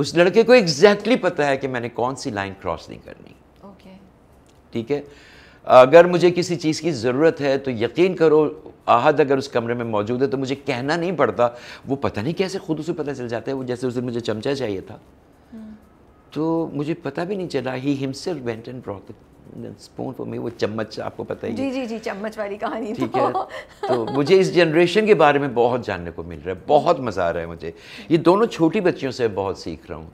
उस लड़के को एग्जैक्टली exactly पता है कि मैंने कौन सी लाइन क्रॉस नहीं करनी ओके okay. ठीक है अगर मुझे किसी चीज़ की ज़रूरत है तो यकीन करो आहद अगर उस कमरे में मौजूद है तो मुझे कहना नहीं पड़ता वो पता नहीं कैसे खुद उसे पता चल जाता है वो जैसे उस दिन मुझे चमचा चाहिए था hmm. तो मुझे पता भी नहीं चला he himself went and broke spoon for me वो चम्मच आपको पता ही जी जी जी चम्मच वाली कहानी ठीक तो। है तो मुझे इस जनरेशन के बारे में बहुत जानने को मिल रहा है बहुत मज़ा आ रहा है मुझे ये दोनों छोटी बच्चियों से बहुत सीख रहा हूँ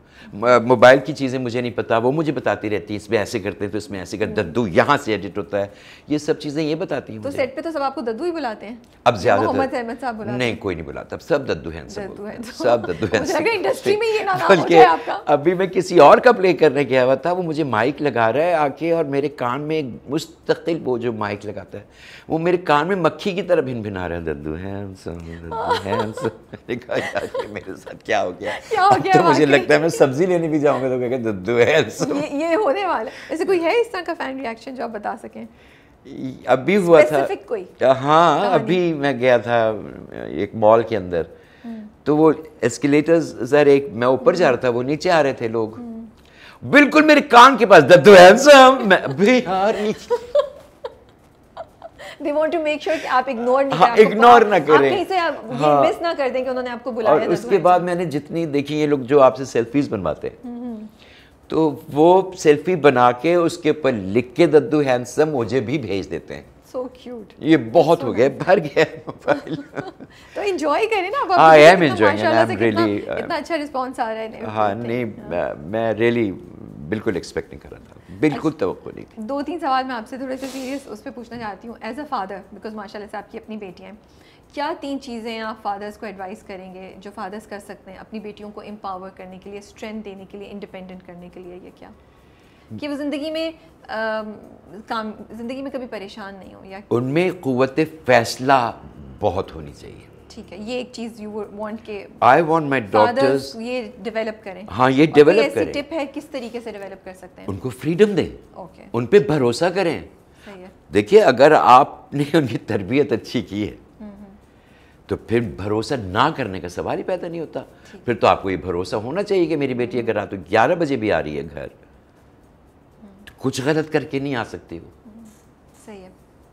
मोबाइल की चीज़ें मुझे नहीं पता वो मुझे बताती रहती है इसमें ऐसे करते हैं तो इसमें ऐसे कर हम्म। दद्दू यहाँ से एडिट होता है ये सब चीज़ें ये बताती हूँ तो सेट पे तो सब आपको दद्दू ही बुलाते हैं अब ज़्यादा नहीं कोई नहीं बुलाता अब सब दद्दू हैं सब दद्दू हैं इंडस्ट्री तो। में ये ना अभी मैं किसी और का प्ले करने गया हुआ था वो मुझे माइक लगा रहा है आके और मेरे मेरे कान में एक मुस्तकिल वो जो माइक लगाता है वो मेरे कान में मक्खी की तरह भिन भिना रहा है दद्दू हैंसम दद्दू हैंसम मेरे साथ क्या हो गया क्या हो गया तो मुझे लगता है मैं सब्जी लेने भी जाऊँगा तो कहकर दद्दू है ये, ये होने वाला ऐसे कोई है इस तरह का फैन रिएक्शन जो आप बता सकें अभी हुआ था कोई हाँ, हाँ अभी मैं गया था एक मॉल के अंदर हम्म। तो वो एस्केलेटर्स सर एक मैं ऊपर जा रहा था वो नीचे आ रहे थे लोग हम्म। बिल्कुल मेरे कान के पास हाँ, हाँ। उसके तो बाद अच्छा। मैंने जितनी देखी ये लोग जो आपसे सेल्फीज बनवाते हम्म, हम्म। तो वो सेल्फी बना के उसके ऊपर लिख के दद्दू हैंडसम मुझे भी भेज देते हैं सो क्यूट ये बहुत हो गया भर गया मोबाइल तो एंजॉय करें ना I am enjoying I am really इतना अच्छा रिस्पांस आ रहा है हाँ, नहीं मैं रियली बिल्कुल एक्सपेक्ट नहीं कर रहा था बिल्कुल तो नहीं थी दो तीन सवाल मैं आपसे थोड़े से सीरियस उस पर पूछना चाहती हूँ एज अ फादर बिकॉज माशाल्लाह से आपकी अपनी बेटियाँ क्या तीन चीज़ें आप फादर्स को एडवाइस करेंगे जो फादर्स कर सकते हैं अपनी बेटियों को एम्पावर करने के लिए स्ट्रेंथ देने के लिए इंडिपेंडेंट करने के लिए यह क्या कि वो ज़िंदगी में आ, काम ज़िंदगी में कभी परेशान नहीं हो या उनमें क़वत फैसला बहुत होनी चाहिए ठीक है ये एक चीज यू वांट के आई वांट माय डॉटर्स ये डेवलप करें हाँ ये डेवलप करें टिप है किस तरीके से डेवलप कर सकते हैं उनको फ्रीडम दें ओके okay. उन पे भरोसा करें देखिए अगर आपने उनकी तरबियत अच्छी की है हम्म, हम्म। तो फिर भरोसा ना करने का सवाल ही पैदा नहीं होता फिर तो आपको ये भरोसा होना चाहिए कि मेरी बेटी हम्म। अगर रात को ग्यारह बजे भी आ रही है घर तो कुछ गलत करके नहीं आ सकती वो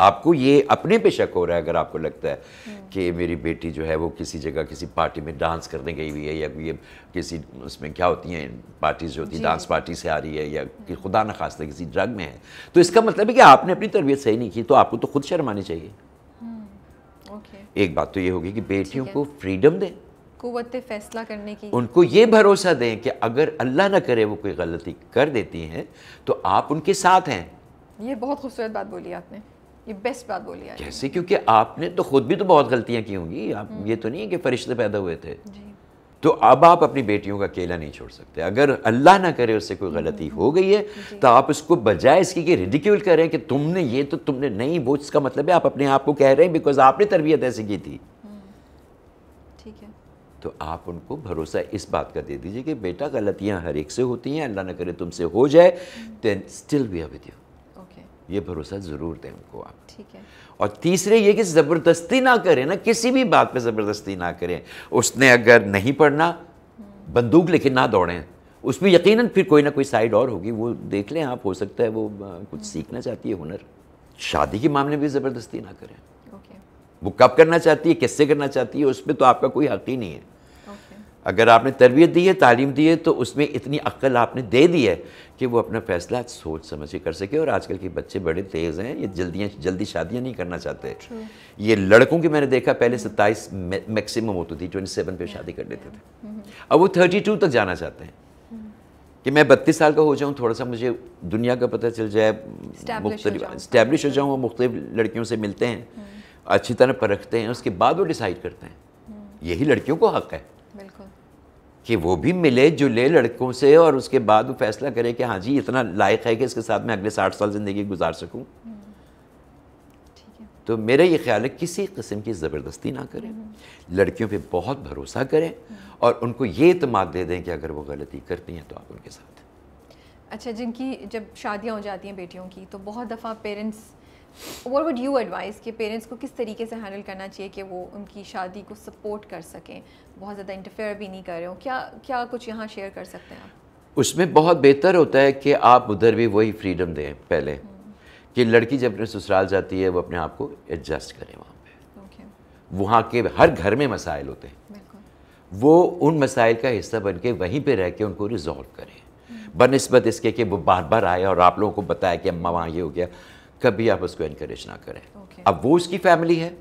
आपको ये अपने पे शक हो रहा है अगर आपको लगता है कि मेरी बेटी जो है वो किसी जगह किसी पार्टी में डांस करने गई हुई है या ये किसी उसमें क्या होती हैं पार्टीज जो होती है डांस पार्टी से आ रही है या कि खुदा न खास्ता किसी ड्रग में है तो इसका मतलब है कि आपने अपनी तरबियत सही नहीं की तो आपको तो खुद शर्मानी चाहिए हम्म, एक बात तो ये होगी कि बेटियों को फ्रीडम दें फैसला करने की उनको ये भरोसा दें कि अगर अल्लाह ना करे वो कोई गलती कर देती हैं तो आप उनके साथ हैं ये बहुत खूबसूरत बात बोली आपने ये बेस्ट बात बोली आपने कैसे क्योंकि आपने तो खुद भी तो बहुत गलतियाँ की होंगी आप हम्म। ये तो नहीं है कि फरिश्ते पैदा हुए थे तो अब आप अपनी बेटियों का अकेला नहीं छोड़ सकते अगर अल्लाह ना करे उससे कोई गलती हम्म। हो गई है तो आप उसको बजाय इसकी कि रिडिक्यूल करें कि तुमने ये तो तुमने नहीं वो इसका मतलब है आप अपने आप को कह रहे हैं बिकॉज आपने तरबियत ऐसी की थी हम्म। ठीक है तो आप उनको भरोसा इस बात का दे दीजिए कि बेटा गलतियाँ हर एक से होती हैं अल्लाह ना करे तुमसे हो जाए then still we are with you ये भरोसा ज़रूर दें उनको आप ठीक है और तीसरे ये कि ज़बरदस्ती ना करें ना किसी भी बात पे ज़बरदस्ती ना करें उसने अगर नहीं पढ़ना बंदूक लेके ना दौड़ें उस पर यकीनन फिर कोई ना कोई साइड और होगी वो देख लें आप हो सकता है वो कुछ सीखना चाहती है हुनर शादी के मामले में ज़बरदस्ती ना करें वो कब करना चाहती है किससे करना चाहती है उस पर तो आपका कोई हक ही नहीं है अगर आपने तरबियत दी है तालीम दी है तो उसमें इतनी अक्ल आपने दे दी है कि वो अपना फ़ैसला सोच समझ के कर सके और आजकल के बच्चे बड़े तेज़ हैं ये जल्दियाँ जल्दी शादियाँ नहीं करना चाहते ये लड़कों की मैंने देखा पहले सत्ताईस मैक्सिमम होती थी ट्वेंटी सेवन पर शादी कर लेते थे हम्म। अब वो थर्टी टू तक जाना चाहते हैं हम्म। कि मैं बत्तीस साल का हो जाऊँ थोड़ा सा मुझे दुनिया का पता चल जाए इस्टेब्लिश हो जाऊँ वो मुख्तु लड़कियों से मिलते हैं हम्म। अच्छी तरह परखते हैं उसके बाद वो डिसाइड करते हैं यही लड़कियों को हक है कि वो भी मिले जो ले लड़कों से और उसके बाद वो फैसला करे कि हाँ जी इतना लायक है कि इसके साथ मैं अगले साठ साल ज़िंदगी गुजार सकूँ तो मेरा ये ख्याल है किसी किस्म की ज़बरदस्ती ना करें हम्म। लड़कियों पे बहुत भरोसा करें और उनको ये इतम दे दें कि अगर वो गलती करती हैं तो आप उनके साथ अच्छा जिनकी जब शादियाँ हो जाती हैं बेटियों की तो बहुत दफ़ा parents what would you advice कि पेरेंट्स को किस तरीके से हैंडल करना चाहिए कि वो उनकी शादी को सपोर्ट कर सकें बहुत ज़्यादा इंटरफेयर भी नहीं कर रहे हो क्या क्या कुछ यहाँ शेयर कर सकते हैं आप उसमें बहुत बेहतर होता है कि आप उधर भी वही फ्रीडम दें पहले हम्म। कि लड़की जब अपने ससुराल जाती है वो अपने आप को एडजस्ट करें वहाँ पे वहाँ के हर घर में मसाइल होते हैं वो उन मसाइल का हिस्सा बन के वहीं पर रह के उनको रिजॉल्व करें हम्म। बनस्बत इसके कि वो बार बार आए और आप लोगों को बताया कि अम्मा वहाँ ये हो गया कभी आप उसको इनक्रेज ना करें okay. अब वो उसकी फैमिली है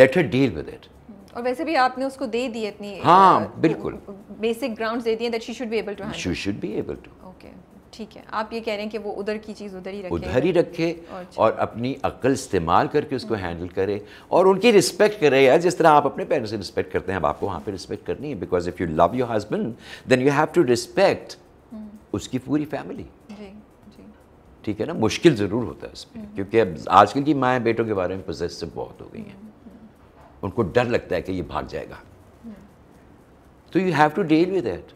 let her deal with it और वैसे भी आपने उसको दे दी इतनी हाँ बिल्कुल बेसिक ग्राउंड्स दे दिए that she should be able to handle she should be able to okay ठीक है आप ये कह रहे हैं कि वो उधर की चीज़ उधर ही रखे उधर ही रखे अच्छा। और अपनी अक्ल इस्तेमाल करके उसको हैंडल करे और उनकी रिस्पेक्ट करे यार जिस तरह आप अपने पेरेंट्स से रिस्पेक्ट करते हैं अब आपको वहां पे रिस्पेक्ट करनी है because if you love your husband then you have to respect उसकी पूरी फैमिली ठीक है ना मुश्किल ज़रूर होता है इसमें हम्म। क्योंकि अब आजकल की माएँ बेटों के बारे में पोजेसिव बहुत हो गई हैं हम्म, हम्म। उनको डर लगता है कि ये भाग जाएगा तो you have to deal with that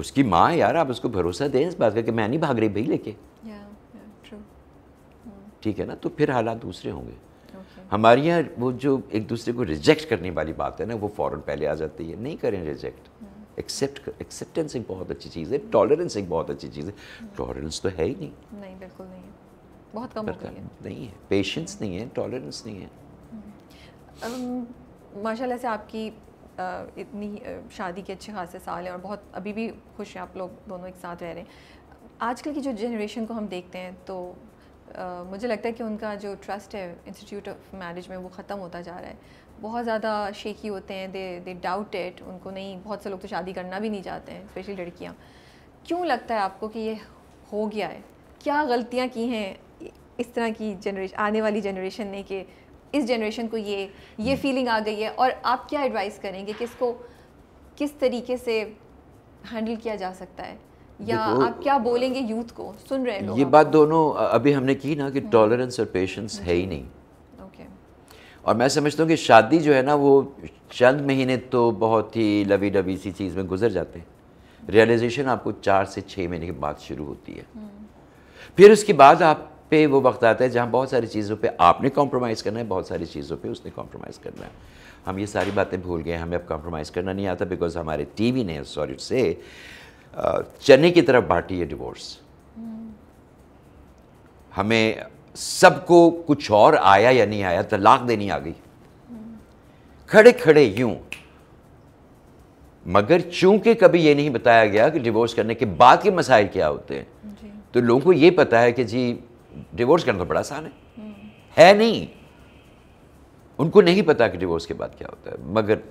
उसकी माँ यार आप उसको भरोसा दें इस बात का कि मैं नहीं भाग रही भाई लेके ठीक है ना तो फिर हालात दूसरे होंगे हमारे यहाँ वो जो एक दूसरे को रिजेक्ट करने वाली बात है ना वो फ़ौर पहले आ जाती है नहीं करें रिजेक्ट एक्सेप्ट एक्सेप्टेंस एक बहुत अच्छी चीज़ है टॉलरेंस एक बहुत अच्छी चीज़ है टॉलरेंस तो है ही नहीं नहीं बिल्कुल नहीं है बहुत कम है नहीं है पेशेंस नहीं है टॉलरेंस नहीं है हम्म। माशाल्लाह से आपकी इतनी शादी के अच्छे खासे साल हैं और बहुत अभी भी खुश हैं आप लोग दोनों एक साथ रह रहे हैं आजकल की जो जनरेशन को हम देखते हैं तो मुझे लगता है कि उनका जो ट्रस्ट है इंस्टीट्यूट ऑफ मैरिज में वो ख़त्म होता जा रहा है बहुत ज़्यादा शेकी होते हैं दे दे डाउट इट उनको नहीं बहुत से लोग तो शादी करना भी नहीं चाहते हैं स्पेशली लड़कियाँ क्यों लगता है आपको कि ये हो गया है क्या गलतियाँ की हैं इस तरह की जनरेशन आने वाली जनरेशन ने कि इस जनरेशन को ये ये फीलिंग हम्म। आ गई है और आप क्या एडवाइस करेंगे कि इसको किस तरीके से हैंडल किया जा सकता है या आप क्या बोलेंगे यूथ को सुन रहे हैं ये बात दोनों अभी हमने की ना कि टॉलरेंस हम्म। और पेशेंस है ही नहीं और मैं समझता हूँ कि शादी जो है ना वो चंद महीने तो बहुत ही लवी डबी सी चीज़ में गुजर जाते हैं रियलाइजेशन आपको चार से छः महीने के बाद शुरू होती है हम्म। फिर उसके बाद आप पे वो वक्त आता है जहाँ बहुत सारी चीज़ों पे आपने कॉम्प्रोमाइज़ करना है बहुत सारी चीज़ों पे उसने कॉम्प्रोमाइज़ करना है हम ये सारी बातें भूल गए हमें अब कॉम्प्रोमाइज़ करना नहीं आता बिकॉज हमारे टीवी ने सॉरी से चने की तरफ बांटी है डिवोर्स हम्म। हमें सबको कुछ और आया या नहीं आया तलाक तो देनी आ गई खड़े खड़े यूं मगर चूंकि कभी ये नहीं बताया गया कि डिवोर्स करने के बाद के मसाइल क्या होते हैं तो लोगों को ये पता है कि जी डिवोर्स करना तो बड़ा आसान है हम्म। है नहीं उनको नहीं पता कि डिवोर्स के बाद क्या होता है मगर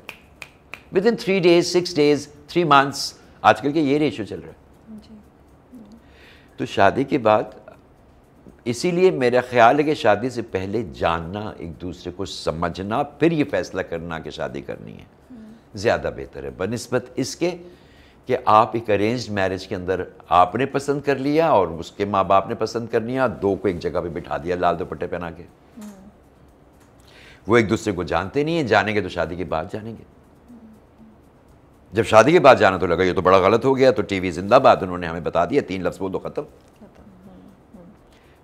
within three days six days three months आजकल के ये रेशियो चल रहा है तो शादी के बाद इसीलिए मेरा ख्याल है कि शादी से पहले जानना एक दूसरे को समझना फिर ये फैसला करना कि शादी करनी है हम्म। ज़्यादा बेहतर है बनस्बत इसके कि आप एक अरेंज मैरिज के अंदर आपने पसंद कर लिया और उसके माँ बाप ने पसंद कर लिया दो को एक जगह पे बिठा दिया लाल दुपट्टे पहना के हम्म। वो एक दूसरे को जानते नहीं हैं जानेंगे तो शादी के बाद जानेंगे जब शादी के बाद जाना तो लगा ये तो बड़ा गलत हो गया तो टीवी जिंदाबाद उन्होंने हमें बता दिया तीन लफ्ज़ दो ख़त्म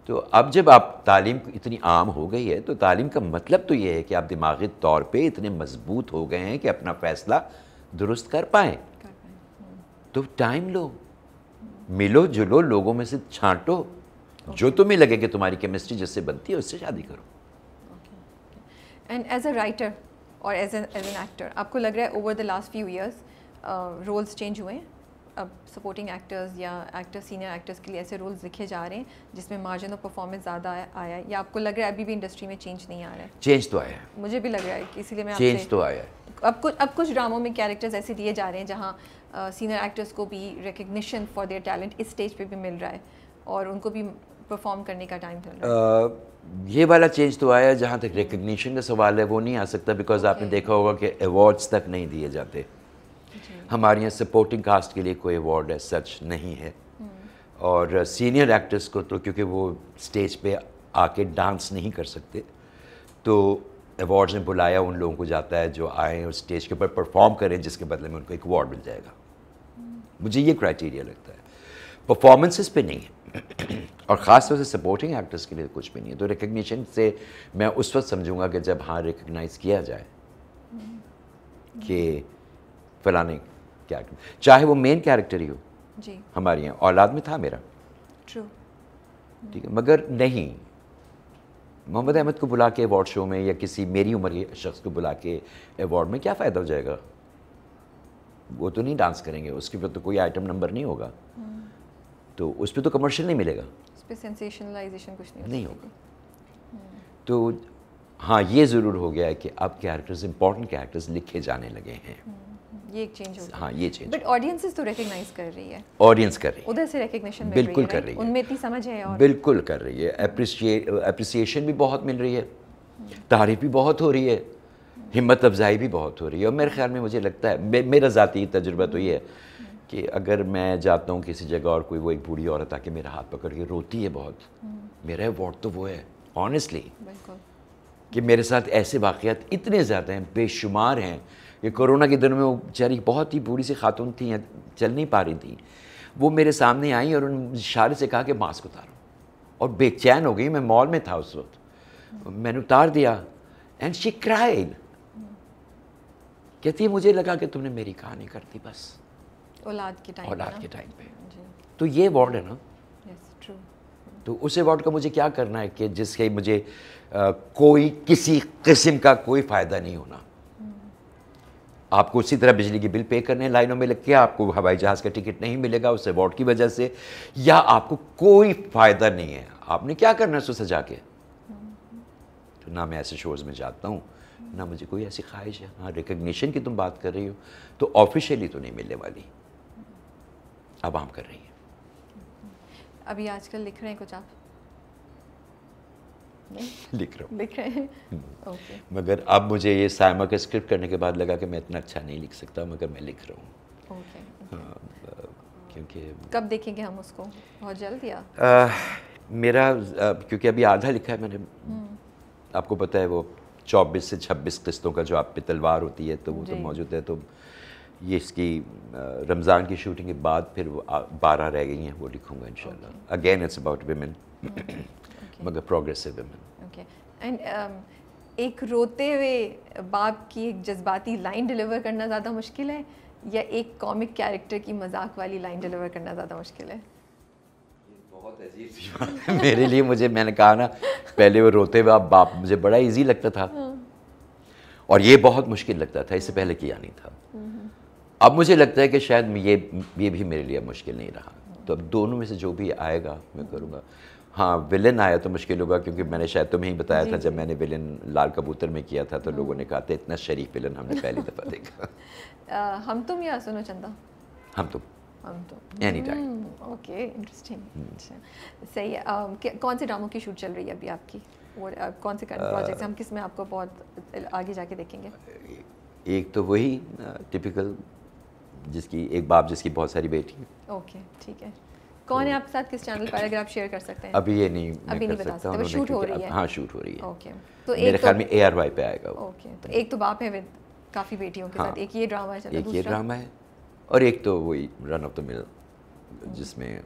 तो अब जब आप तालीम इतनी आम हो गई है तो तालीम का मतलब तो ये है कि आप दिमागी तौर पे इतने मजबूत हो गए हैं कि अपना फ़ैसला दुरुस्त कर पाएँ हाँ। तो टाइम लो मिलो जुलो लोगों में से छांटो जो तुम्हें लगे कि तुम्हारी केमिस्ट्री जिससे बनती है उससे शादी करो एंड एज अ राइटर और एज एज एन एक्टर आपको लग रहा है over the last few years roles change हुए हैं अब सपोर्टिंग एक्टर्स या एक्टर्स सीनियर एक्टर्स के लिए ऐसे रोल्स लिखे जा रहे हैं जिसमें मार्जिन ऑफ परफॉर्मेंस ज़्यादा आया है या आपको लग रहा है अभी भी इंडस्ट्री में चेंज नहीं आ रहा है चेंज तो आया है मुझे भी लग रहा है कि इसीलिए मैं चेंज तो आया है अब कुछ अब कुछ ड्रामों में कैरेक्टर्स ऐसे दिए जा रहे हैं जहाँ सीनियर एक्टर्स को भी रिकग्निशन फॉर देयर टैलेंट इस स्टेज पर भी मिल रहा है और उनको भी परफॉर्म करने का टाइम मिल रहा है ये वाला चेंज तो आया जहाँ तक रिकग्निशन का सवाल है वो नहीं आ सकता बिकॉज आपने देखा होगा कि अवार्ड्स तक नहीं दिए जाते हमारे यहाँ सपोर्टिंग कास्ट के लिए कोई अवार्ड है सच नहीं है और सीनियर एक्टर्स को तो क्योंकि वो स्टेज पे आके डांस नहीं कर सकते तो अवार्ड्स में बुलाया उन लोगों को जाता है जो आए और स्टेज के ऊपर परफॉर्म करें जिसके बदले में उनको एक अवार्ड मिल जाएगा मुझे ये क्राइटेरिया लगता है परफॉर्मेंसेस पे नहीं है और ख़ास तौर से सपोर्टिंग एक्टर्स के लिए कुछ भी नहीं है तो रिकग्निशन से मैं उस वक्त समझूंगा कि जब हाँ रिकग्नाइज किया जाए कि फलाने कैरेक्टर चाहे वो मेन कैरेक्टर ही हो जी हमारे यहाँ औलाद में था मेरा ट्रू ठीक है मगर नहीं मोहम्मद अहमद को बुला के अवार्ड शो में या किसी मेरी उम्र के शख्स को बुला के अवार्ड में क्या फ़ायदा हो जाएगा वो तो नहीं डांस करेंगे उसके पर तो कोई आइटम नंबर नहीं होगा हम्म। तो उस पर तो कमर्शियल नहीं मिलेगा उस पर सेंसेशनलाइजेशन कुछ नहीं, नहीं होगा हम्म। तो हाँ ये ज़रूर हो गया है कि अब कैरेक्टर्स इंपॉर्टेंट कैरेक्टर्स लिखे जाने लगे हैं हम्म। ये चेंज हो हाँ ये चेंज बट ऑडियंसेस तो रिकग्नाइज कर रही है ऑडियंस कर रही है उधर से रिकग्निशन बिल्कुल कर रही है उनमें इतनी समझ है और बिल्कुल कर रही है अप्रिसिएशन भी बहुत मिल रही है तारीफ भी बहुत हो रही है हिम्मत अफजाई भी बहुत हो रही है और मेरे ख्याल में मुझे लगता है मेरा ज़ाती तजुर्बा तो ये है कि अगर मैं जाता हूँ किसी जगह और कोई वो एक बूढ़ी औरत आके मेरा हाथ पकड़ के रोती है बहुत मेरा अवार्ड तो वो है ऑनेस्टली कि मेरे साथ ऐसे वाक़ात इतने ज़्यादा हैं बेशुमार हैं ये कोरोना के दिनों में वो बेचारी बहुत ही बुरी सी खातून थी चल नहीं पा रही थी वो मेरे सामने आई और उन इशारे से कहा कि मास्क उतारो और बेचैन हो गई मैं मॉल में था उस वक्त मैंने उतार दिया एंड शी क्राइड कहती है मुझे लगा कि तुमने मेरी कहानी कर दी बस औलाद के टाइम औलाद के टाइम पे तो ये अवार्ड है ना yes, तो उस अवार्ड का मुझे क्या करना है कि जिसके मुझे आ, कोई किसी किस्म का कोई फ़ायदा नहीं होना आपको उसी तरह बिजली के बिल पे करने लाइनों में लग के आपको हवाई जहाज़ का टिकट नहीं मिलेगा उस अवार्ड की वजह से या आपको कोई फ़ायदा नहीं है आपने क्या करना है उसको सजा के तो ना मैं ऐसे शोज़ में जाता हूँ ना मुझे कोई ऐसी ख्वाहिश है हाँ रिकग्निशन की तुम बात कर रही हो तो ऑफिशियली तो नहीं मिलने वाली अब आम कर रही है अभी आजकल लिख रहे हैं कुछ आप लिख रहा हूँ लिख रहे हैं हम्म। मगर अब मुझे ये सायमा का स्क्रिप्ट करने के बाद लगा कि मैं इतना अच्छा नहीं लिख सकता मगर मैं लिख रहा हूँ हाँ, क्योंकि कब देखेंगे हम उसको बहुत जल्द या मेरा क्योंकि अभी आधा लिखा है मैंने हम्म। आपको पता है वो चौबीस से छब्बीस किस्तों का जो आप पे तलवार होती है तो वो तो मौजूद है तो ये इसकी रमज़ान की शूटिंग के बाद फिर वो बारह रह गई हैं वो लिखूँगा in again it's about women मगर प्रोग्रेसिव वेमेन ओके एंड एक रोते हुए बाप की एक जज्बाती लाइन डिलीवर करना ज़्यादा मुश्किल है या एक कॉमिक कैरेक्टर की मजाक वाली लाइन डिलीवर करना ज़्यादा मुश्किल है बहुत अजीब है मेरे लिए मुझे मैंने कहा ना पहले वो रोते हुए आप बाप मुझे बड़ा इजी लगता था हाँ। और ये बहुत मुश्किल लगता था इससे पहले किया नहीं था हम्म। अब मुझे लगता है कि शायद ये ये भी मेरे लिए मुश्किल नहीं रहा तो अब दोनों में से जो भी आएगा मैं करूँगा हाँ विलन आया तो मुश्किल होगा क्योंकि मैंने शायद तुम्हें ही बताया था जब मैंने विलन लाल कबूतर में किया था तो हाँ। लोगों ने कहा था इतना शरीफ विलन हमने पहली दफ़ा देखा हम तुम या सुनो चंदा हम तुम हम तुम एनी टाइम ओके इंटरेस्टिंग सही है uh, कौन से ड्रामों की शूट चल रही है अभी आपकी और uh, कौन से करंट प्रोजेक्ट्स uh, हम किस में आपको बहुत आगे जाके देखेंगे एक तो वही टिपिकल जिसकी एक बाप जिसकी बहुत सारी बेटी ओके okay, ठीक है कौन है तो आपके साथ किस चैनल पर अगर आप शेयर कर सकते हैं अभी ये नहीं अभी नहीं बता सकता शूट हाँ, हो रही है हाँ शूट हो रही है ओके तो मेरे तो ख्याल में ए पे आएगा ओके तो एक तो बाप है विद काफ़ी बेटियों के साथ हाँ। एक ये ड्रामा है एक ये ड्रामा है और एक तो वही रन ऑफ द मिल जिसमें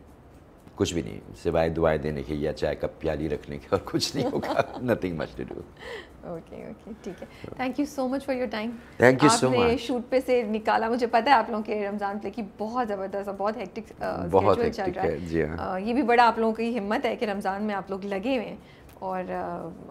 कुछ भी नहीं सिवाय दुआएं देने के या चाय का प्याली रखने के और कुछ नहीं होगा nothing much to do okay okay ठीक है thank you so much for your time thank you so much आपने शूट पे से निकाला मुझे पता है आप लोगों के रमज़ान प्ले की बहुत ज़बरदस्त और बहुत हेक्टिक स्केड्यूल चल रहा है, जी हां ये भी बड़ा आप लोगों की हिम्मत है कि रमज़ान में आप लोग लगे हुए हैं और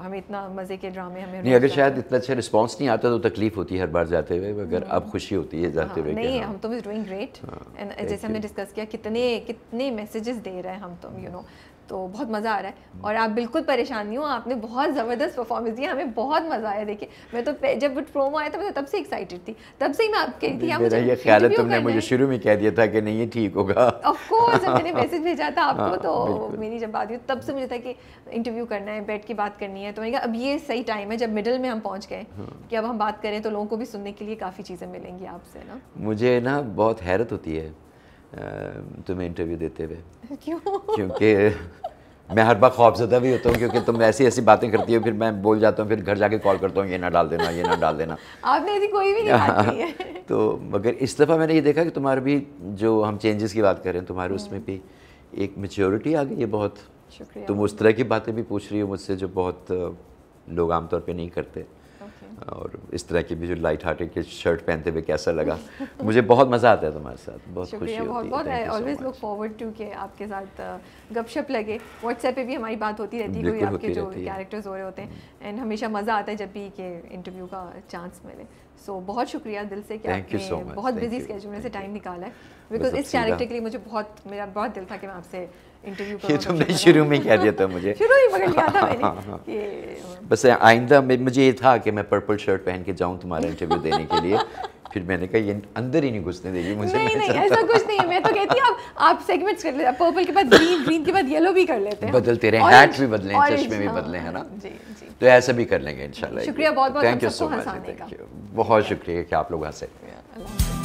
हमें इतना मज़े के ड्रामे हमें नहीं अगर शायद इतना अच्छा रिस्पांस नहीं आता तो तकलीफ होती है हर बार जाते हुए अगर अब हम्म। खुशी होती है जाते हुए हाँ, नहीं हाँ। हम तो इज़ डूइंग ग्रेट एंड जैसे हमने डिस्कस किया कितने कितने मैसेजेस दे रहे हैं हम तुम यू नो तो बहुत मज़ा आ रहा है हम्म। और आप बिल्कुल परेशान नहीं हो आपने बहुत ज़बरदस्त परफॉर्मेंस दिया हमें बहुत मज़ा आया देखिए मैं तो जब प्रोमो आया था मैं तो तब से एक्साइटेड थी तब से ही मैं आपके थी आप मुझे ये ख्याल है तुमने मुझे शुरू में कह दिया था कि नहीं ये ठीक होगा ऑफकोर्स जब मैंने मैसेज भेजा था आपको हाँ, तो मेरी जब बात हुई तब से मुझे था कि इंटरव्यू करना है बैठ के बात करनी है तो मैंने कहा अब ये सही टाइम है जब मिडिल में हम पहुँच गए हाँ। कि अब हम बात करें तो लोगों को भी सुनने के लिए काफ़ी चीज़ें मिलेंगी आपसे ना मुझे ना बहुत हैरत होती है तुम्हें इंटरव्यू देते हुए क्यों क्योंकि मैं हर बार खौफजदा भी होता हूँ क्योंकि तुम ऐसी ऐसी बातें करती हो फिर मैं बोल जाता हूँ फिर घर जाके कॉल करता हूँ ये ना डाल देना ये ना डाल देना आपने ऐसी कोई भी नहीं बात की है तो मगर इस दफ़ा मैंने ये देखा कि तुम्हारे भी जो हम चेंजेस की बात कर रहे हैं तुम्हारे हम्म। उसमें भी एक मेच्योरिटी आ गई है बहुत शुक्रिया तुम उस तरह की बातें भी पूछ रही हो मुझसे जो बहुत लोग आमतौर पर नहीं करते और इस तरह की भी जो लाइट हार्टेड के शर्ट पहनते हुए कैसा लगा मुझे बहुत मज़ा आता है तुम्हारे साथ बहुत खुशी बहुत होती बहुत है ऑलवेज लुक फॉरवर्ड टू के आपके साथ गपशप लगे व्हाट्सएप पे भी हमारी बात होती रहती है आपके जो कैरेक्टर्स हो रहे होते हैं एंड हमेशा मज़ा आता है जब भी के इंटरव्यू का चांस मिले सो so, बहुत शुक्रिया दिल से कि आपने so बहुत बिजी स्केजूल में से टाइम निकाला है बिकॉज इस कैरेक्टर के लिए मुझे बहुत मेरा बहुत दिल था कि मैं आपसे इंटरव्यू ये तुमने शुरू में क्या दिया था मुझे शुरू ही पकड़ लिया था मैंने बस आइंदा मुझे ये था कि मैं पर्पल शर्ट पहन के जाऊँ तुम्हारा इंटरव्यू देने के लिए फिर मैंने कहा ये अंदर ही नहीं घुसने देगी मुझे नहीं नहीं ऐसा कुछ नहीं मैं तो कहती हूँ आप आप सेगमेंट्स कर लेते पर्पल के बाद ग्रीन ग्रीन के बाद येलो भी कर लेते हैं बदलते रहे हैट भी बदले चश्मे भी हाँ, बदले हैं ना जी जी तो ऐसा भी कर लेंगे इंशाल्लाह शुक्रिया बहुत बहुत thank you so much thank you बहुत शुक्रिया कि आप लोग हंसे